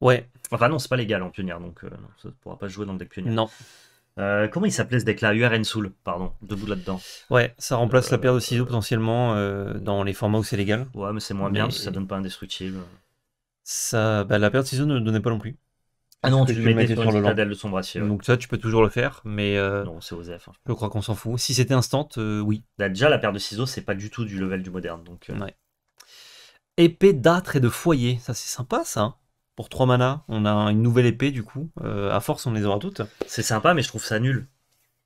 ouais. Enfin non, c'est pas légal en pionnier donc euh, ça ne pourra pas jouer dans le deck pionnier. Non. comment il s'appelait ce deck-là URN Soul, pardon, debout là-dedans. Ouais, ça remplace la paire de ciseaux potentiellement dans les formats où c'est légal. Ouais, mais c'est moins bien parce que ça donne pas indestructible. Ça, bah, la paire de ciseaux ne donnait pas non plus. Ah non, tu le mettais sur, sur le de son brassier. Donc ça, tu peux toujours le faire, mais... Euh, non, c'est aux hein. Je crois qu'on s'en fout. Si c'était instant, euh, oui. Là, bah, déjà, la paire de ciseaux, c'est pas du tout du level du moderne, donc... Euh. Ouais. Épée d'âtre et de foyer, ça c'est sympa ça hein. pour 3 mana, on a une nouvelle épée du coup. à force, on les aura toutes. C'est sympa, mais je trouve ça nul.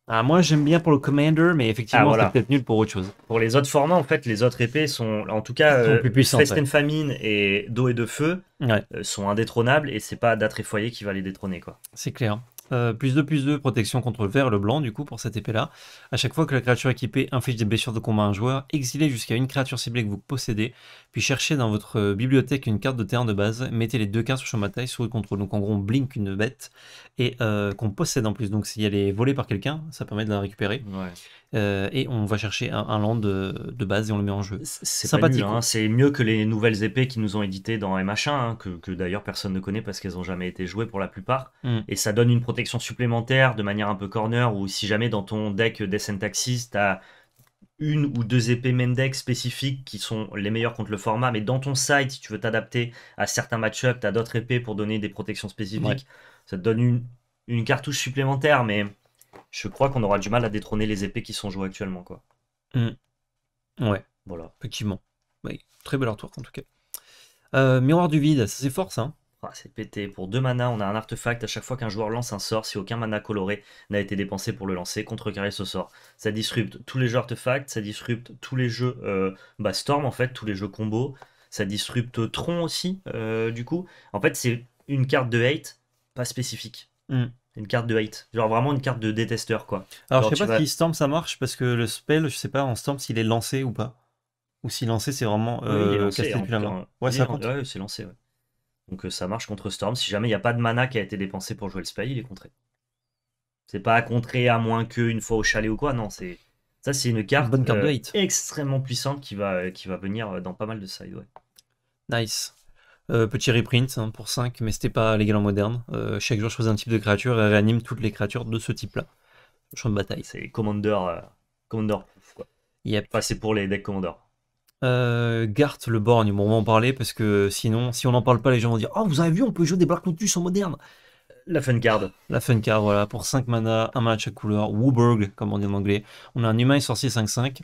Ah, moi, j'aime bien pour le Commander, mais ah, effectivement, c'est peut-être nul pour autre chose. Pour les autres formats, en fait, les autres épées sont, en tout cas, euh, Famine et D'eau et de Feu euh, sont indétrônables et c'est pas Datre et Foyer qui va les détrôner. quoi. C'est clair. Euh, plus 2, plus 2, protection contre le vert et le blanc, du coup, pour cette épée-là. À chaque fois que la créature équipée inflige des blessures de combat à un joueur, exilez jusqu'à une créature ciblée que vous possédez, puis cherchez dans votre euh, bibliothèque une carte de terrain de base, mettez les deux cartes sur champ bataille sous le contrôle. Donc en gros, on blink une bête, et euh, qu'on possède en plus. Donc si elle est volée par quelqu'un, ça permet de la récupérer. Ouais. Euh, et on va chercher un, land de, base et on le met en jeu. C'est sympathique. Hein. C'est mieux que les nouvelles épées qui nous ont éditées dans MH1, hein, que, d'ailleurs personne ne connaît parce qu'elles n'ont jamais été jouées pour la plupart. Hmm. Et ça donne une protection supplémentaire de manière un peu corner, ou si jamais dans ton deck des Taxis, tu as une ou deux épées Mendex spécifiques qui sont les meilleures contre le format, mais dans ton site, si tu veux t'adapter à certains match up tu as d'autres épées pour donner des protections spécifiques. Ça te donne une cartouche supplémentaire, mais je crois qu'on aura du mal à détrôner les épées qui sont jouées actuellement. Quoi. Hmm. Ouais. Voilà. Effectivement. Oui. Très bel artwork en tout cas. Euh, miroir du vide, c'est fort ça. Hein ah, c'est pété. Pour deux manas, on a un artefact à chaque fois qu'un joueur lance un sort, si aucun mana coloré n'a été dépensé pour le lancer, contrecarrer ce sort. Ça disrupte tous les jeux artefacts, ça disrupte tous les jeux euh, bah, Storm en fait, tous les jeux combo, ça disrupte Tron aussi, euh, du coup. En fait, c'est une carte de hate, pas spécifique. Hmm. Une carte de hate. Genre vraiment une carte de détesteur, quoi. Alors, je sais pas si Storm ça marche parce que le spell, je sais pas en Storm, s'il est lancé ou pas. Ou si lancé, c'est vraiment euh, hein, Ouais, c'est lancé, ouais. Donc euh, ça marche contre Storm. Si jamais il n'y a pas de mana qui a été dépensé pour jouer le spell, il est contré. C'est pas à contrer à moins qu'une fois au chalet ou quoi, non, c'est. Ça, c'est une carte, euh, extrêmement puissante qui va, euh, qui va venir dans pas mal de sides. Ouais. Nice. Euh, petit reprint hein, pour 5, mais c'était pas légal en moderne. Euh, chaque jour, je faisais un type de créature et réanime toutes les créatures de ce type-là. Champ de bataille. C'est Commander. Euh, commander quoi. c'est pour les decks Commander. Gart le borgne, bon, on va en parler parce que sinon, si on n'en parle pas, les gens vont dire Oh, vous avez vu, on peut jouer des Black Lotus en moderne. La fun card. La fun card, voilà, pour 5 mana, un match à couleur. Wooburg, comme on dit en anglais. On a un humain et sorcier 5-5.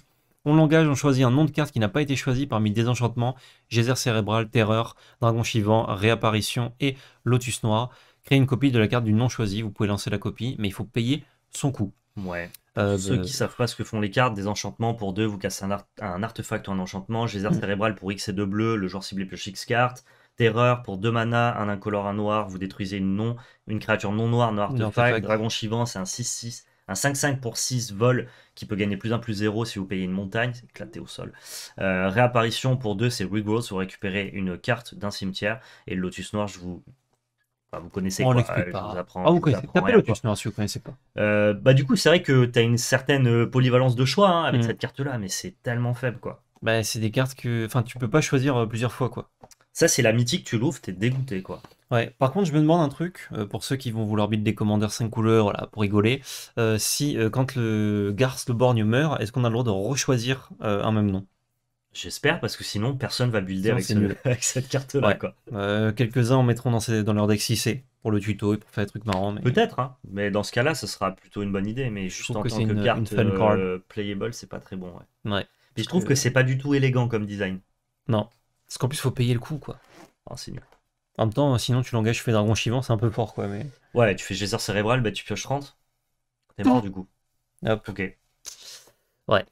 On l'engage, on choisit un nom de carte qui n'a pas été choisi parmi des enchantements. Geyser Cérébral, Terreur, Dragon Chivant, Réapparition et Lotus Noir. Créer une copie de la carte du nom choisi, vous pouvez lancer la copie, mais il faut payer son coût. Ouais. Euh, ceux bah, qui savent pas ce que font les cartes, des enchantements pour deux, vous cassez un, artefact ou un enchantement, Geyser mm. Cérébral pour X et deux bleus, le joueur ciblé plus X cartes, Terreur pour deux mana, un incolore, un noir, vous détruisez une non, une créature non noire, noir artefact, Dragon Chivant, c'est un 6-6, un 5-5 pour 6 vol qui peut gagner plus 1 plus 0 si vous payez une montagne, c'est éclaté au sol. Euh, réapparition pour 2, c'est Regrowth, vous récupérez une carte d'un cimetière. Et le Lotus Noir, je vous bah, vous connaissez On quoi euh, pas. vous ah, vous, connaissez. Lotus Noir si vous connaissez pas. Euh, bah, du coup, c'est vrai que tu as une certaine polyvalence de choix hein, avec mm. cette carte-là, mais c'est tellement faible, quoi. Bah, c'est des cartes que. Enfin, tu peux pas choisir plusieurs fois, quoi. Ça, c'est la mythique, tu l'ouvres, t'es dégoûté, quoi. Ouais, par contre, je me demande un truc, euh, pour ceux qui vont vouloir build des commandeurs 5 couleurs, voilà, pour rigoler, euh, si euh, quand le Garce le Borgne meurt, est-ce qu'on a le droit de rechoisir un même nom J'espère, parce que sinon, personne va builder <laughs> avec, cette carte-là, quoi. Quelques-uns en mettront dans, dans leur deck 6C, pour le tuto et pour faire des trucs marrants. Mais... Peut-être, hein, mais dans ce cas-là, ce sera plutôt une bonne idée, mais juste en tant que une, carte card. playable, c'est pas très bon, ouais. ouais. je trouve que, que c'est pas du tout élégant comme design. Non. Parce qu'en plus, faut payer le coup, quoi. Ah, c'est nul. En même temps, sinon, tu l'engages, tu fais dragon chivant, c'est un peu fort, quoi. Mais... Ouais, tu fais geyser cérébral, bah tu pioches 30. T'es mort, du coup. Hop. Ok. Ouais.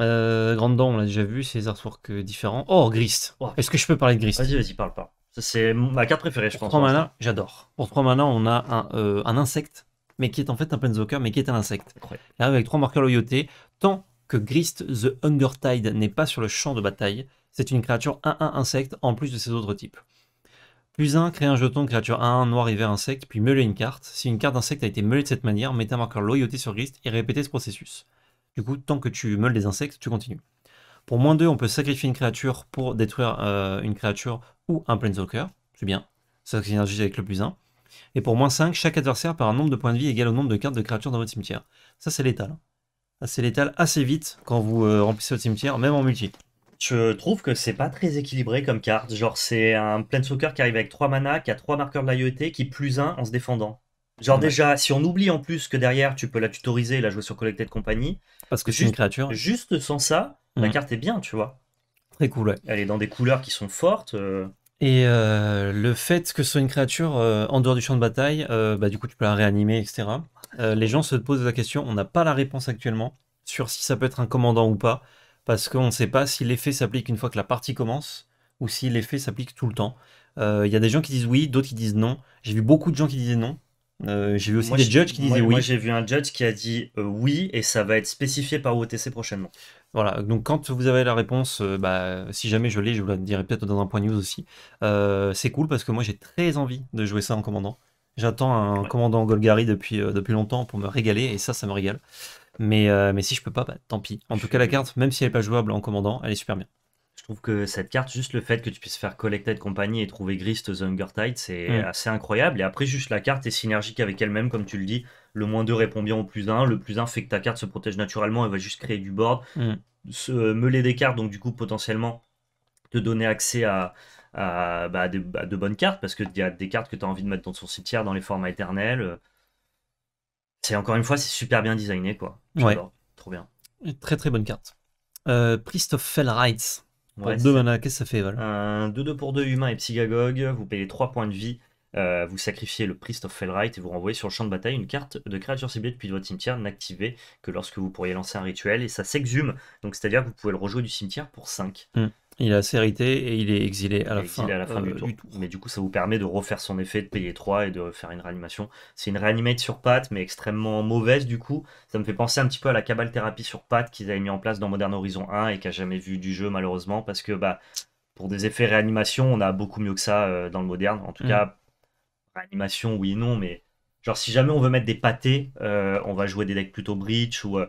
Euh, grande Dent, on l'a déjà vu, c'est des artworks euh, différents. Oh, Grist. Oh, Est-ce que je peux parler de Grist Vas-y, vas-y, parle pas. C'est ma carte préférée, je pense. 3 mana, j'adore. Pour 3 mana, on a euh, un, insecte, mais qui est en fait un Penzoker, mais qui est un insecte. Là, avec trois marqueurs loyauté. Tant que Grist the Undertide n'est pas sur le champ de bataille, c'est une créature 1-1 insecte en plus de ses autres types. Plus 1, crée un jeton créature 1-1 noir et vert insecte, puis meulez une carte. Si une carte d'insecte a été meulée de cette manière, mettez un marqueur loyauté sur Grist et répétez ce processus. Du coup, tant que tu meules des insectes, tu continues. Pour moins 2, on peut sacrifier une créature pour détruire euh, une créature ou un Planeswalker. C'est bien. Ça synergise avec le plus 1. Et pour moins 5, chaque adversaire perd un nombre de points de vie égal au nombre de cartes de créatures dans votre cimetière. Ça, c'est létal. Hein. C'est létal assez vite quand vous euh, remplissez votre cimetière, même en multi je trouve que c'est pas très équilibré comme carte. Genre, c'est un soccer qui arrive avec 3 mana, qui a 3 marqueurs de IOT, qui plus 1 en se défendant. Genre, déjà, si on oublie en plus que derrière, tu peux la tutoriser, la jouer sur Collected Company. Parce que c'est une créature. Juste sans ça, la mhm. carte est bien, tu vois. Très cool, ouais. Elle est dans des couleurs qui sont fortes. Euh. Et euh, le fait que ce soit une créature euh, en dehors du champ de bataille, bah, du coup, tu peux la réanimer, etc. les gens se posent la question, on n'a pas la réponse actuellement sur si ça peut être un commandant ou pas parce qu'on ne sait pas si l'effet s'applique une fois que la partie commence ou si l'effet s'applique tout le temps. Il euh, y a des gens qui disent oui, d'autres qui disent non. J'ai vu beaucoup de gens qui disaient non. Euh, j'ai vu aussi des judges qui disaient oui. Moi, j'ai vu un judge qui a dit euh, oui et ça va être spécifié par OTC prochainement. Voilà, donc quand vous avez la réponse, bah, si jamais je l'ai, je vous la dirai peut-être dans un point news aussi. c'est cool parce que moi, j'ai très envie de jouer ça en commandant. J'attends un commandant Golgari depuis, depuis longtemps pour me régaler et ça, ça me régale. Euh, mais, si je peux pas, bah, tant pis. En tout cas, la carte, même si elle est pas jouable en commandant, elle est super bien. Je trouve que cette carte, juste le fait que tu puisses faire Collected Company et trouver Grist The Tide, c'est mm. assez incroyable. Et après, juste la carte est synergique avec elle-même, comme tu le dis. Le moins 2 répond bien au plus 1. Le plus 1 fait que ta carte se protège naturellement, elle va juste créer du board. Mm. Se euh, mêler des cartes, donc du coup, potentiellement, te donner accès à, bah, bah, de, bonnes cartes, parce qu'il y a des cartes que tu as envie de mettre dans ton cimetière, dans les formats éternels. Euh, c'est encore une fois, c'est super bien designé, quoi. Ouais. Trop bien. très très bonne carte. Priest of Fell mana, qu'est-ce que ça fait, Un 2-2 pour 2 humain et psychagogue, Vous payez 3 points de vie. Euh, vous sacrifiez le Priest of Fellright et vous renvoyez sur le champ de bataille une carte de créature ciblée depuis votre cimetière n'activée que lorsque vous pourriez lancer un rituel et ça s'exhume. Donc c'est-à-dire que vous pouvez le rejouer du cimetière pour 5. Il a assez et il est exilé à la fin, euh, du, tour. Mais du coup, ça vous permet de refaire son effet, de payer 3 et de faire une réanimation. C'est une réanimate sur patte, mais extrêmement mauvaise du coup. Ça me fait penser un petit peu à la cabale thérapie sur patte qu'ils avaient mis en place dans Modern Horizon 1 et qui n'a jamais vu du jeu malheureusement, parce que bah, pour des effets réanimation, on a beaucoup mieux que ça euh, dans le moderne. En tout mm. cas, réanimation, oui non, mais genre si jamais on veut mettre des pâtés, euh, on va jouer des decks plutôt breach ou.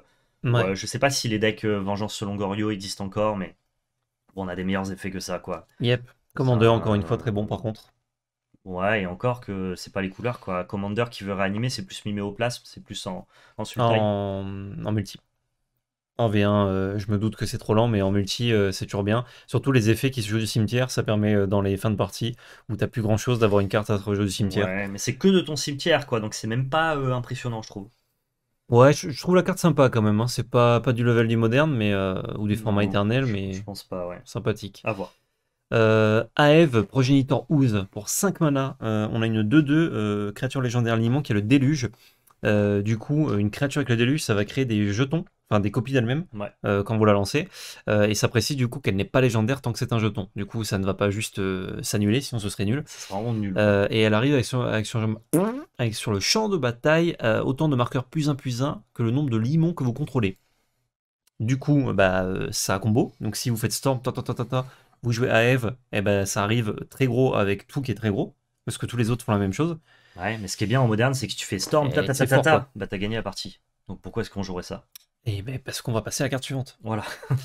ne je sais pas si les decks Vengeance selon Gorio existent encore, mais on a des meilleurs effets que ça, quoi. Yep. Commander, encore une fois, très euh, bon par contre. Ouais, et encore que c'est pas les couleurs, quoi. Commander qui veut réanimer, c'est plus place c'est plus en, en En, multi. En V1, euh, je me doute que c'est trop lent, mais en multi, euh, c'est toujours bien. Surtout les effets qui se jouent du cimetière, ça permet dans les fins de partie où t'as plus grand chose d'avoir une carte à le jeu du cimetière. Ouais, mais c'est que de ton cimetière, quoi, donc c'est même pas impressionnant, je trouve. Ouais, je, trouve la carte sympa quand même. Hein. C'est pas, pas du level du moderne mais, euh, ou du format éternel mais je pense pas, sympathique. À voir. Euh, Aev, progénitor pour 5 mana, euh, on a une 2-2 euh, créature légendaire limon qui est le déluge. du coup, une créature avec le déluge, ça va créer des jetons enfin des copies d'elle-même euh, quand vous la lancez. Euh, et ça précise du coup qu'elle n'est pas légendaire tant que c'est un jeton. Du coup, ça ne va pas juste s'annuler euh, s'annuler, sinon ce serait nul. C'est vraiment nul. et elle arrive avec sur, avec sur, le champ de bataille autant de marqueurs plus 1 plus 1 que le nombre de limons que vous contrôlez. Du coup, bah, ça a combo. Donc si vous faites Storm, vous jouez à Eve, et eh ben ça arrive très gros avec tout qui est très gros, parce que tous les autres font la même chose. Ouais, mais ce qui est bien en moderne, c'est que tu fais Storm, ta, ta, ta, ta, bah, t'as gagné la partie. Donc pourquoi est-ce qu'on jouerait ça et ben parce qu'on va passer à la carte suivante. Voilà. <laughs>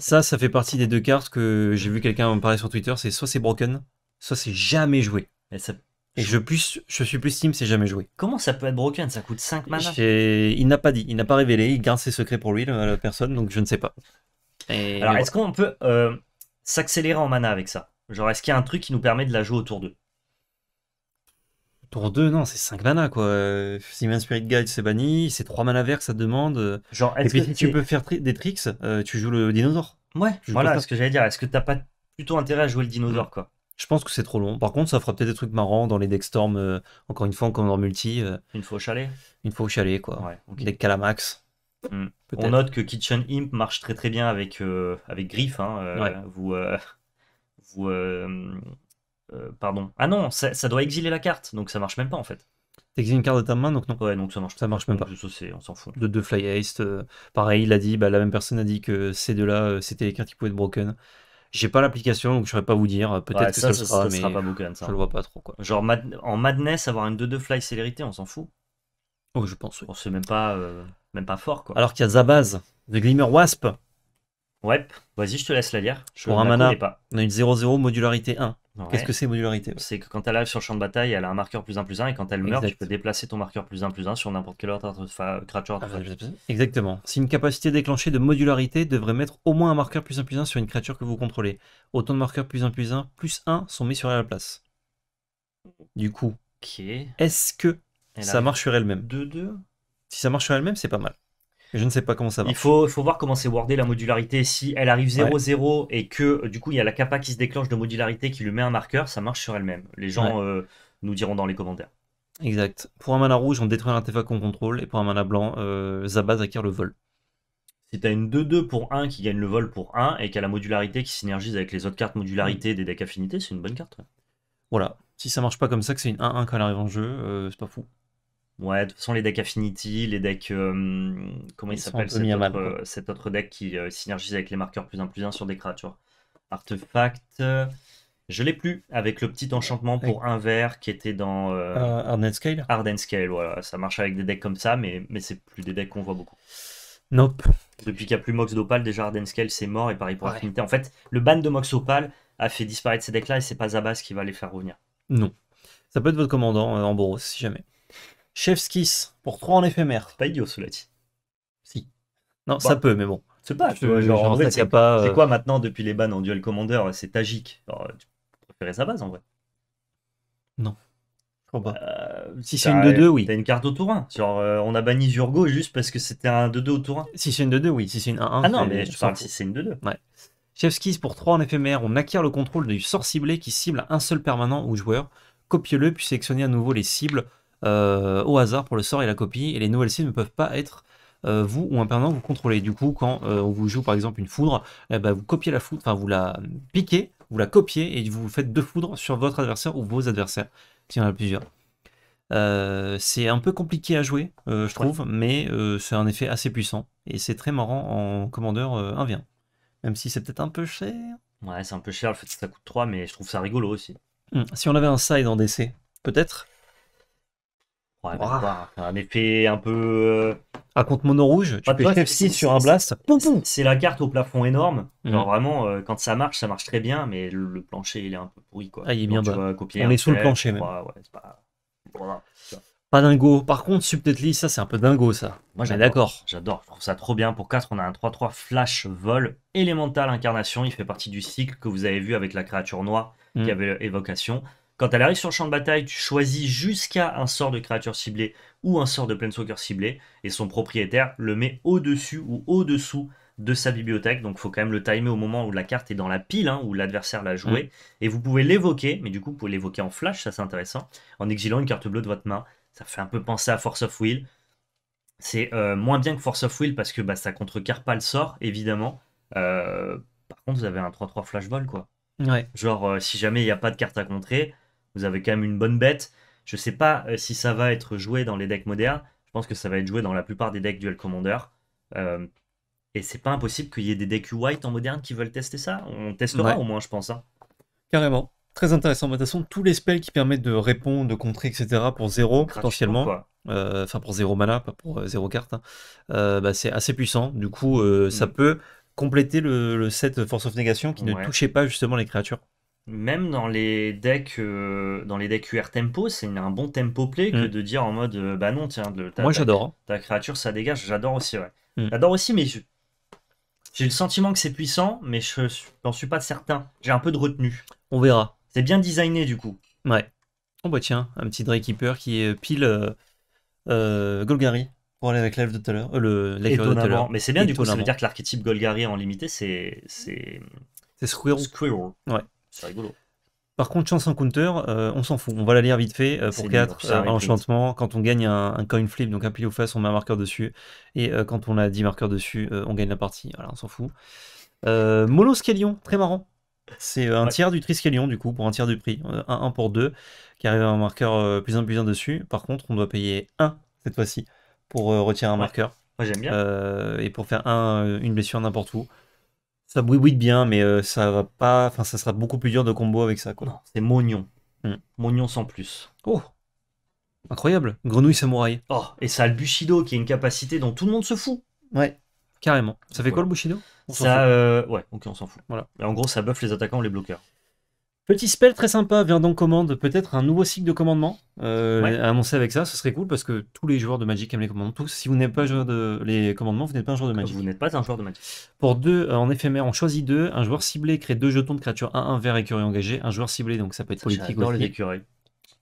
Ça, ça fait partie des deux cartes que j'ai vu quelqu'un me parler sur Twitter. C'est soit c'est broken, soit c'est jamais joué. Et, je, plus, je suis plus team, c'est jamais joué. Comment ça peut être broken Ça coûte 5 mana. Il n'a pas dit, il n'a pas révélé, il garde ses secrets pour lui, la, personne, donc je ne sais pas. Alors, est-ce qu'on peut euh, s'accélérer en mana avec ça Genre, est-ce qu'il y a un truc qui nous permet de la jouer autour d'eux Tour 2, non, c'est 5 mana quoi. si Spirit Guide, c'est banni. C'est 3 mana verts, ça demande. Genre, Et puis, si tu peux faire des tricks, euh, tu joues le dinosaure. Ouais, voilà ce que j'allais dire. Est-ce que t'as pas plutôt intérêt à jouer le dinosaure mm. quoi je pense que c'est trop long. Par contre, ça fera peut-être des trucs marrants dans les decks Storm, euh, encore une fois, en en multi. Euh. une fois au chalet Une fois au chalet, quoi. Ouais, okay. Deck Calamax. Mm. On note que Kitchen Imp marche très très bien avec, avec Griff. Hein, ouais. Vous, vous euh, pardon. Ah non, ça, doit exiler la carte, donc ça marche même pas en fait. T'exiles une carte de ta main, donc non. Ouais, donc ça marche, ça marche même pas. on s'en fout. De deux Fly Haste. Euh, pareil, il a dit, bah, la même personne a dit que ces deux-là, euh, c'était les cartes qui pouvaient être broken. J'ai pas l'application, donc je saurais pas vous dire. Peut-être que ça, sera, mais pas je le vois pas trop. Quoi. Genre en Madness, avoir une 2-2 Fly Célérité, on s'en fout. Oh, je pense. On sait même pas, même pas fort quoi. Alors qu'il y a Zabaz, The Glimmer Wasp. Ouais, vas-y, je te laisse la lire. Pour un mana, on a une 0-0 modularité 1. Qu'est-ce que c'est modularité C'est que quand elle arrive sur le champ de bataille, elle a un marqueur plus 1 plus 1 et quand elle meurt, tu peux déplacer ton marqueur plus 1 plus 1 sur n'importe quelle autre créature. Ah, exactement. Si une capacité déclenchée de modularité devrait mettre au moins un marqueur plus 1 plus 1 sur une créature que vous contrôlez, autant de marqueurs plus 1 plus 1 plus 1 sont mis sur la place. Du coup, est-ce que ça marche sur elle-même 2-2 Si ça marche sur elle-même, c'est pas mal. Je ne sais pas comment ça va. Il faut, voir comment c'est wardé la modularité. Si elle arrive 0-0 et que du coup il y a la capa qui se déclenche de modularité qui lui met un marqueur, ça marche sur elle-même. Les gens euh, nous diront dans les commentaires. Exact. Pour un mana rouge, on détruit un qu'on contrôle et pour un mana blanc, euh, Zabaz acquiert le vol. Si t'as une 2-2 pour 1 qui gagne le vol pour 1 et qui a la modularité qui synergise avec les autres cartes modularité des decks affinités, c'est une bonne carte. Voilà. Si ça marche pas comme ça, que c'est une 1-1 quand elle arrive en jeu, euh, c'est pas fou. Ouais, de toute façon, les decks Affinity, les decks. Euh, comment il Ils s'appelle euh, cet, autre- deck qui euh, synergise avec les marqueurs plus 1 plus 1 sur des créatures. Artefact. je l'ai plus avec le petit enchantement pour un verre qui était dans Arden Scale Arden Scale. Voilà, ça marche avec des decks comme ça, mais, mais c'est plus des decks qu'on voit beaucoup. Nope. Depuis qu'il n'y a plus Mox d'Opal, déjà Arden Scale c'est mort et pareil pour Affinity. Affinité. En fait, le ban de Mox Opal a fait disparaître ces decks-là et c'est pas Zabas qui va les faire revenir. Non. Ça peut être votre commandant en si jamais. Chef's pour 3 en éphémère. C'est pas idiot, cela dit. Si. Non, bah, ça peut, mais bon. C'est pas, c'est euh. quoi maintenant depuis les bannes en duel commander C'est Tajik. tu préférais sa base en vrai Non. Euh, si c'est une 2-2, oui. T'as une carte au tour 1. Genre, euh, on a banni Zurgo juste parce que c'était un 2-2 au tour 1. Si c'est une 2-2, oui. Si c'est une 1-1. Ah non, mais je parle si c'est une 2-2. Ouais. Chef's pour 3 en éphémère, on acquiert le contrôle du sort ciblé qui cible un seul permanent ou joueur. copie le puis sélectionnez à nouveau les cibles euh, au hasard pour le sort et la copie, et les nouvelles cibles ne peuvent pas être euh, vous ou un permanent vous contrôlez. Du coup, quand euh, on vous joue par exemple une foudre, eh ben, vous copiez la foudre, enfin vous la piquez, vous la copiez et vous faites deux foudres sur votre adversaire ou vos adversaires, s'il y en a plusieurs. c'est un peu compliqué à jouer, je trouve, mais c'est un effet assez puissant et c'est très marrant en commandeur 1 Même si c'est peut-être un peu cher. Ouais, c'est un peu cher, le fait que ça coûte 3, mais je trouve ça rigolo aussi. Hum, si on avait un side en DC, peut-être un effet un peu. À euh, compte mono rouge, tu peux F6 sur un blast. C'est la carte au plafond énorme. Mm. vraiment, euh, quand ça marche, ça marche très bien, mais le, plancher, il est un peu pourri. Quoi. Ah, il est bien Copier On est sous le plancher, même. pas... dingo. Par contre, Subtetly, ça, c'est un peu dingo, ça. Moi, j'ai d'accord. J'adore. Je trouve ça trop bien. Pour 4, on a un 3-3 Flash Vol élémental Incarnation. Il fait partie du cycle que vous avez vu avec la créature noire qui mm. avait évocation. Quand elle arrive sur le champ de bataille, tu choisis jusqu'à un sort de créature ciblée ou un sort de Planeswalker ciblé, et son propriétaire le met au-dessus ou au-dessous de sa bibliothèque, donc il faut quand même le timer au moment où la carte est dans la pile, hein, où l'adversaire l'a joué, mm. et vous pouvez l'évoquer, mais du coup vous pouvez l'évoquer en flash, ça c'est intéressant, en exilant une carte bleue de votre main, ça fait un peu penser à Force of Will, c'est euh, moins bien que Force of Will parce que bah, ça contrecarre pas le sort, évidemment, euh, par contre vous avez un 3-3 flash ball quoi, ouais. genre euh, si jamais il n'y a pas de carte à contrer, vous avez quand même une bonne bête. Je ne sais pas euh, si ça va être joué dans les decks modernes. Je pense que ça va être joué dans la plupart des decks Duel Commander. Euh, et c'est pas impossible qu'il y ait des decks white en moderne qui veulent tester ça. On testera au moins, je pense. Hein. Carrément. Très intéressant. De toute façon, tous les spells qui permettent de répondre, de contrer, etc. pour zéro, potentiellement. Euh, enfin, pour zéro mana, pas pour zéro carte. Hein, bah, c'est assez puissant. Du coup, ça mm. peut compléter le, set Force of Negation qui ne touchait pas justement les créatures même dans les decks, euh, dans les decks UR tempo, c'est un bon tempo play que mm. de dire en mode euh, bah non, tiens, de, moi j'adore. Hein. Ta, créature ça dégage, j'adore aussi, ouais. Mm. J'adore aussi, mais j'ai le sentiment que c'est puissant, mais je n'en suis pas certain. J'ai un peu de retenue. On verra. C'est bien designé du coup. Ouais. on oh, bah tiens, un petit Drake Keeper qui est pile euh, Golgari pour aller avec l'elfe de tout à l'heure. le, de tout à l'heure. Mais c'est bien du coup, ça veut dire que l'archétype Golgari en limité, c'est. C'est, c'est Squirrel. Squirrel. Ouais. C'est rigolo. Par contre, chance en counter, euh, on s'en fout. On va la lire vite fait euh, pour 4, euh, enchantement. Quand on gagne un, coin flip, donc un pile ou face, on met un marqueur dessus. Et euh, quand on a 10 marqueurs dessus, on gagne la partie. Voilà, on s'en fout. Monoscalion, très marrant. C'est un tiers du triskelion, du coup, pour un tiers du prix. 1 pour 2, qui arrive à un marqueur plus en plus 1 dessus. Par contre, on doit payer 1 cette fois-ci pour retirer un marqueur. Moi, j'aime bien. et pour faire un, une blessure n'importe où ça bouit bien, mais euh, ça va pas. Enfin, ça sera beaucoup plus dur de combo avec ça, quoi. C'est Mognon. Mmh. sans plus. Oh Incroyable Grenouille samouraï. Oh Et ça a le Bushido, qui est une capacité dont tout le monde se fout. Ouais, carrément. Ça fait quoi le Bushido Ça. Euh, ouais, ok, on s'en fout. Voilà. Et en gros, ça buff les attaquants, les bloqueurs. Petit spell très sympa, vient donc commande, peut-être un nouveau cycle de commandement euh, avec ça, ce serait cool parce que tous les joueurs de Magic aiment les commandements. Tous, si vous n'êtes pas joueur de les commandements, vous n'êtes pas un joueur de Magic. Vous n'êtes pas un joueur de Magic. Pour deux, euh, en éphémère, on choisit deux. Un joueur ciblé crée deux jetons de créature 1-1 vers écurie engagé. Un joueur ciblé, donc ça peut être politique aussi.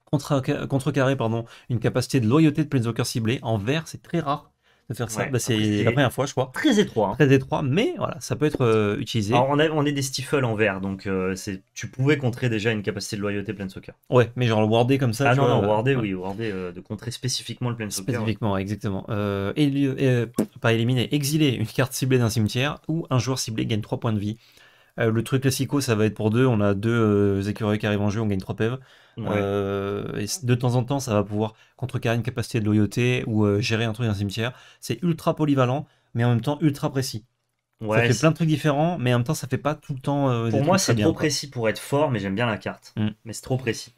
Contre, carré, pardon, une capacité de loyauté de Planeswalker ciblé. En vert, c'est très rare de faire ça. Bah, c'est la première fois, je crois. Très étroit. Hein. Très étroit, mais voilà, ça peut être euh, utilisé. Alors, on, est des stifles en verre, donc euh, c'est tu pouvais contrer déjà une capacité de loyauté plein soccer. Ouais, mais genre le wardé comme ça. Ah non, non, wardé, oui, wardé, euh, de contrer spécifiquement le plein soccer. Spécifiquement, exactement. pas éliminer, exiler une carte ciblée d'un cimetière ou un joueur ciblé gagne 3 points de vie. Euh, le truc classico, ça va être pour deux. On a deux euh, écureuils qui arrivent en jeu, on gagne trois pèves. Euh, de temps en temps, ça va pouvoir contrecarrer une capacité de loyauté ou gérer un truc dans un cimetière. C'est ultra polyvalent, mais en même temps ultra précis. Ouais, ça fait plein de trucs différents, mais en même temps, ça fait pas tout le temps. pour moi, c'est trop précis pour être fort, mais j'aime bien la carte. Mm. Mais c'est trop précis.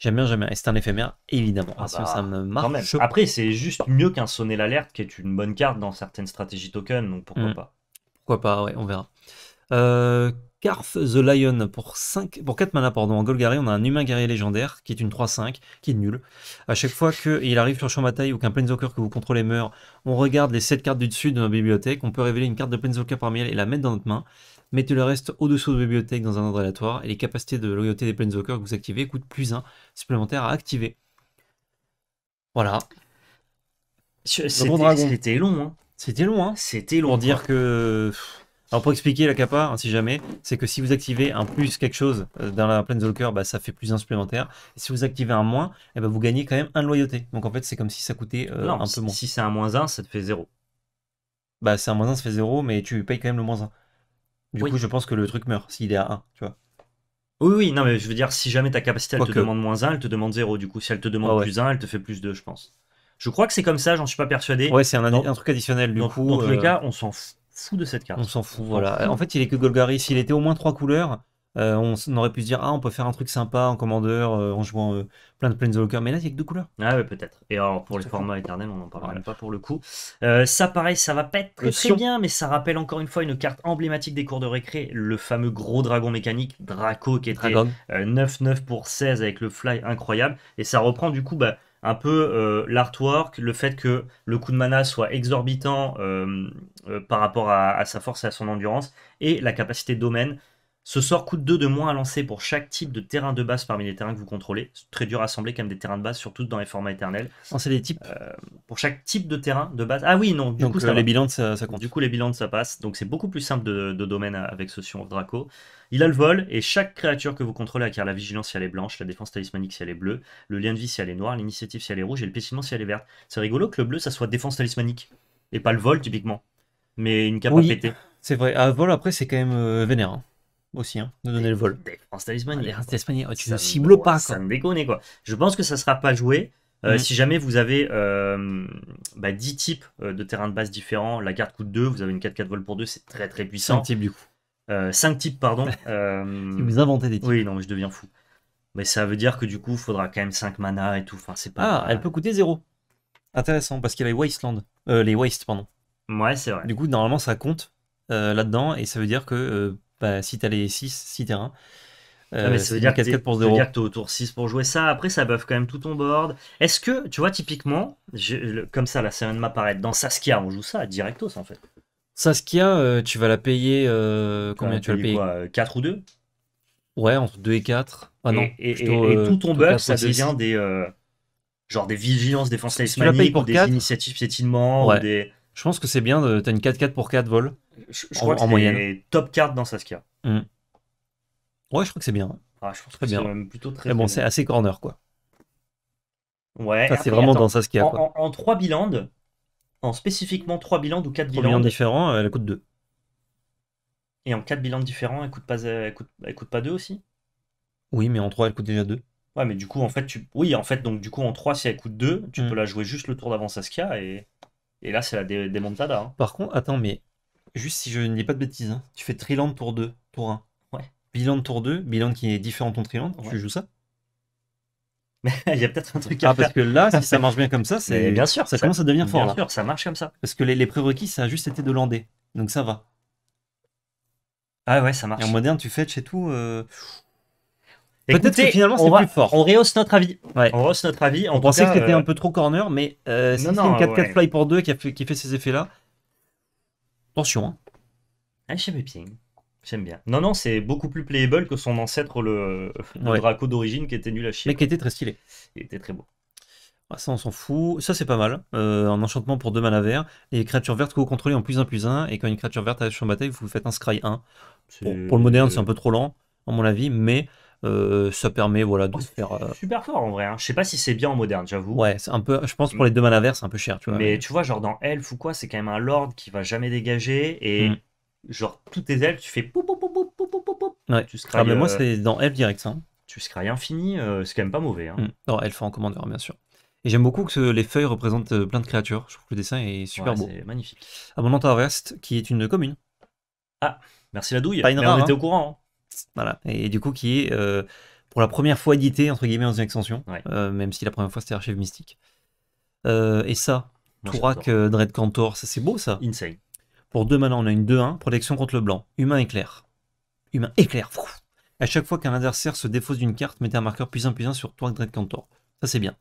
J'aime bien, j'aime bien. Et c'est un éphémère, évidemment. Ah bah, ça me Après, c'est juste mieux qu'un sonner l'alerte, qui est une bonne carte dans certaines stratégies token, donc pourquoi mm. pas. Pourquoi pas, ouais, on verra. Euh, the Lion pour, 5, pour 4 mana pardon, en Golgari, on a un humain guerrier légendaire qui est une 3-5, qui est nul À chaque fois qu'il arrive sur le champ bataille ou qu'un Planeswalker que vous contrôlez meurt, on regarde les 7 cartes du dessus de notre bibliothèque, on peut révéler une carte de Planeswalker parmi elles et la mettre dans notre main. Mettez le reste au-dessous de la bibliothèque dans un ordre aléatoire et les capacités de loyauté des Planeswalkers que vous activez coûtent plus 1 supplémentaire à activer. Voilà. C'était long, hein. C'était long, hein. C'était long. Pour dire que alors pour expliquer la capa, hein, si jamais, c'est que si vous activez un plus quelque chose euh, dans la plaine Zolker, bah, ça fait plus un supplémentaire. si vous activez un moins, et eh ben, vous gagnez quand même un loyauté. Donc en fait, c'est comme si ça coûtait euh, un peu moins. Si c'est un moins 1, ça te fait 0. Bah c'est un moins 1, ça fait 0, mais tu payes quand même le moins 1. Du coup, je pense que le truc meurt s'il est à 1, tu vois. Oui, oui, non, mais je veux dire, si jamais ta capacité, elle te demande moins 1, elle te demande 0. Du coup, si elle te demande plus 1, elle te fait plus 2, je pense. Je crois que c'est comme ça, j'en suis pas persuadé. Ouais, c'est un, truc additionnel, du dans, coup. tous les euh, cas, on s'en fout de cette carte. On s'en fout, voilà. En fait, il est que Golgari. S'il était au moins trois couleurs, euh, on aurait pu se dire, ah, on peut faire un truc sympa en commandeur, euh, en jouant euh, plein de Planeswalker, mais là, il n'y a que deux couleurs. Ah peut-être. Et alors, pour les formats éternels, on n'en parle pas pour le coup. ça, pareil, ça va pas être très, bien, mais ça rappelle encore une fois une carte emblématique des cours de récré, le fameux gros dragon mécanique, Draco, qui était 9-9 pour 16 avec le fly incroyable. Et ça reprend du coup, bah, un peu euh, l'artwork, le fait que le coup de mana soit exorbitant euh, euh, par rapport à, à, sa force et à son endurance, et la capacité de domaine ce sort coûte 2 de moins à lancer pour chaque type de terrain de base parmi les terrains que vous contrôlez. C'est très dur à assembler même des terrains de base, surtout dans les formats éternels. c'est euh, Pour chaque type de terrain de base. Ah oui, non, du coup, euh, les bilans, ça, compte. Du coup, les bilans, ça passe. Donc, c'est beaucoup plus simple de, domaine avec ce Sion of Draco. Il a le vol, et chaque créature que vous contrôlez acquiert la vigilance si elle est blanche, la défense talismanique si elle est bleue, le lien de vie si elle est noire, l'initiative si elle est rouge, et le pétiment si elle est verte. C'est rigolo que le bleu, ça soit défense talismanique, et pas le vol, typiquement. Mais une capacité. c'est vrai. À ah, vol, après, c'est quand même euh, vénère. Hein aussi, hein, de donner le vol. en Talisman, il ah, France tu ne cibles pas. Quoi. Ça me déconne, quoi. Je pense que ça sera pas joué. Euh, mm. Si jamais vous avez euh, bah, 10 types euh, de terrains de base différents, la carte coûte 2, vous avez une 4-4 vol pour 2, c'est très très puissant. 5 types du coup. 5 types, pardon. <laughs> si vous inventez des types. Oui, non, mais je deviens fou. Mais ça veut dire que du coup, il faudra quand même 5 mana et tout. Enfin, c'est pas... Ah, elle peut coûter 0. Intéressant, parce qu'il y a les Wasteland. les Waste, pardon. Ouais, c'est vrai. Du coup, normalement, ça compte là-dedans, et ça veut dire que bah, si as les 6, 6 terrains. 1. Ah, euh, ça veut dire, que t'es, pour 6 pour jouer ça. Après, ça buff quand même tout ton board. Est-ce que, tu vois, typiquement, comme ça, là, ça vient de m'apparaître. Dans Saskia, on joue ça directos en fait. Saskia, euh, tu vas la payer euh, combien euh, Tu vas la payer quoi, 4 ou 2 Ouais, entre 2 et 4. Ah et, non. Et, et, euh, tout ton buff, ça devient des. genre des vigilances défense si tu la pour des initiatives piétinement. Ou des... Je pense que c'est bien. T'as une 4-4 pour 4 vol. Je, crois que c'est moyenne. top carte dans Saskia. Mm. Ouais, je crois que c'est bien. Ah, je pense très que bien. plutôt très, bien. bon, c'est assez corner quoi. Ouais. c'est vraiment dans Saskia. En, 3 bilans, en spécifiquement 3 bilans ou 4 bilans. bilans différents, euh, elle coûte 2. Et en 4 bilans différents, elle coûte pas, coûte, pas 2 aussi Oui, mais en 3, elle coûte déjà 2. Ouais, mais du coup, en fait, tu... oui, en fait, donc du coup, en 3, si elle coûte 2, tu mm. peux la jouer juste le tour d'avant Saskia et, et là, c'est la dé hein. Par contre, attends, mais juste si je ne dis pas de bêtises, hein. tu fais Triland tour 2, tour 1. Ouais. Bilan tour 2, bilan qui est différent de ton Triland, tu joues ça mais <laughs> il y a peut-être un truc ah, parce que là, si ça <laughs> marche bien comme ça, c'est bien sûr, ça, ça, commence à devenir fort. Bien sûr, ça marche comme ça. Parce que les, prérequis, ça a juste été de lander donc ça va. Ah ouais, ça marche. Et en moderne, tu fais chez tout. Euh, peut-être que finalement c'est plus fort. On rehausse notre avis. On rehausse notre avis. on pensait que c'était euh, un peu trop corner, mais euh, c'est une 4-4 fly pour 2 qui, qui fait ces effets-là. Attention. Hein. Ah, J'aime bien. Non, non, c'est beaucoup plus playable que son ancêtre, le, le Draco d'origine, qui était nul à chier. Mais qui était très stylé. Il était très beau. Ah, ça, on s'en fout. Ça, c'est pas mal. Euh, un enchantement pour deux mana verts. Les créatures vertes que vous contrôlez en plus un plus un Et quand une créature verte arrive sur bataille, vous faites un scry 1. pour, le moderne, c'est un peu trop lent, à mon avis. Mais euh, ça permet voilà de oh, se faire euh, super fort en vrai. Hein. Je sais pas si c'est bien en moderne, j'avoue. Ouais, c'est un peu. Je pense pour les deux mana c'est un peu cher, tu vois. Mais tu vois, genre dans Elf ou quoi, c'est quand même un lord qui va jamais dégager et hmm. genre tous tes elfes, tu fais pou pou pou pou pou pou Ouais. Tu scry, ah, mais moi euh, c'est dans Elf direct ça. Hein. Tu scry infini, c'est quand même pas mauvais. Hein. Hmm. Elf en commandeur bien sûr. Et j'aime beaucoup que les feuilles représentent plein de créatures. Je trouve que le dessin est super beau. C'est magnifique. Abondant reste qui est une commune. Ah, merci la douille. Pas une rare, on était hein. au courant. Hein. Voilà. Et, du coup, qui est euh, pour la première fois édité, entre guillemets, dans une extension, euh, même si la première fois c'était Archive Mystique. Euh, et ça, Tourak, Dread Cantor, ça c'est beau ça. Insane. Pour deux manas, on a une 2-1, protection contre le blanc, humain éclair. Humain éclair. À chaque fois qu'un adversaire se défausse d'une carte, mettez un marqueur plus 1 plus 1 sur Tourak, Dread Cantor. Ça c'est bien.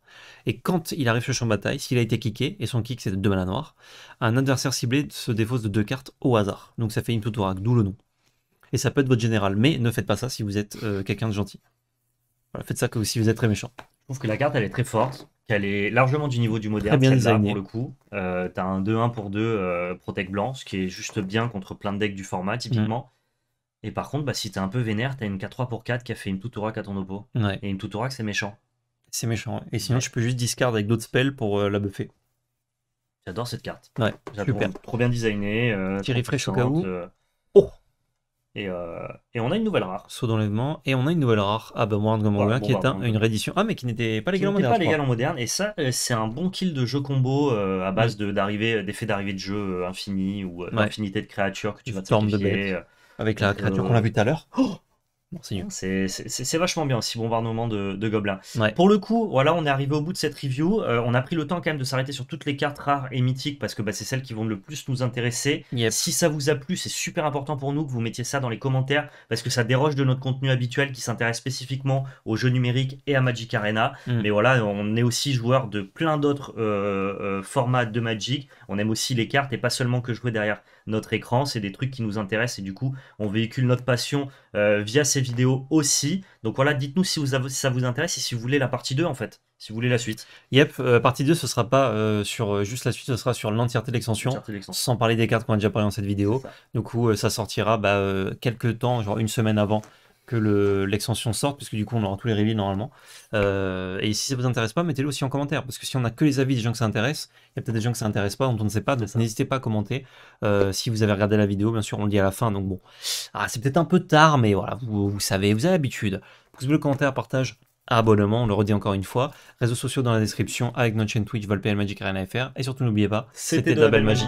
Et quand il arrive sur le champ de bataille, s'il a été kické, et son kick c'est de 2 mana noir, un adversaire ciblé se défausse de deux cartes au hasard. Donc ça fait une Tourak, d'où le nom et ça peut être votre général. Mais ne faites pas ça si vous êtes euh, quelqu'un de gentil. faites ça que si vous êtes très méchant. Je trouve que la carte, elle est très forte, qu'elle est largement du niveau du moderne. Très bien là pour le coup. Euh, t'as un 2-1 pour 2 euh, Protect Blanc, ce qui est juste bien contre plein de decks du format, typiquement. Mhm. Et par contre, bah, si t'es un peu vénère, t'as une 4-3 pour 4 qui a fait une Tutorak à ton oppo. Ouais. Et une Tutorak, c'est méchant. C'est méchant. Et sinon, je peux juste discard avec d'autres spells pour la buffer. J'adore cette carte. Ouais, super. Trop bien designée. Petit refresh au cas où. Euh, et, on a une nouvelle rare. Saut d'enlèvement. Et on a une nouvelle rare. Ah bah Warren Gomorrah hein, qui est une réédition. Ah mais qui n'était pas légal en moderne. pas légal moderne. Et ça, euh, c'est un bon kill de jeu combo euh, à base mm. de, d'effets d'arrivée de jeu infini ou infinité de créatures que tu vas te de Avec la créature qu'on a vue tout à l'heure. Oh c'est vachement bien aussi, bombardement de, de gobelins. Pour le coup, voilà, on est arrivé au bout de cette review. Euh, on a pris le temps quand même de s'arrêter sur toutes les cartes rares et mythiques parce que bah, c'est celles qui vont le plus nous intéresser. Si ça vous a plu, c'est super important pour nous que vous mettiez ça dans les commentaires parce que ça déroge de notre contenu habituel qui s'intéresse spécifiquement aux jeux numériques et à Magic Arena. Mm. Mais voilà, on est aussi joueur de plein d'autres euh, euh, formats de Magic. On aime aussi les cartes et pas seulement que jouer derrière notre écran, c'est des trucs qui nous intéressent et du coup on véhicule notre passion euh, via ces vidéos aussi. Donc voilà, dites-nous si, ça vous intéresse et si vous voulez la partie 2 en fait si vous voulez la suite. Yep, euh, partie 2, ce sera pas euh, sur juste la suite, ce sera sur l'entièreté de l'extension, sans parler des cartes qu'on a déjà parlé dans cette vidéo. Du coup, ça sortira bah, quelques temps, genre une semaine avant que l'extension sorte, puisque du coup on aura tous les reviews normalement. Euh, et si ça vous intéresse pas, mettez-le aussi en commentaire, parce que si on a que les avis des gens que ça intéresse, il y a peut-être des gens que ça intéresse pas, dont on ne sait pas, n'hésitez pas à commenter. Euh, si vous avez regardé la vidéo, bien sûr, on le dit à la fin, donc bon. Ah, c'est peut-être un peu tard, mais voilà, vous, savez, vous avez l'habitude. Pouce bleu, commentaire, partage, abonnement, on le redit encore une fois. Réseaux sociaux dans la description, avec notre chaîne Twitch, volpe Magic RNFR. Et surtout, n'oubliez pas, c'était de la belle magie.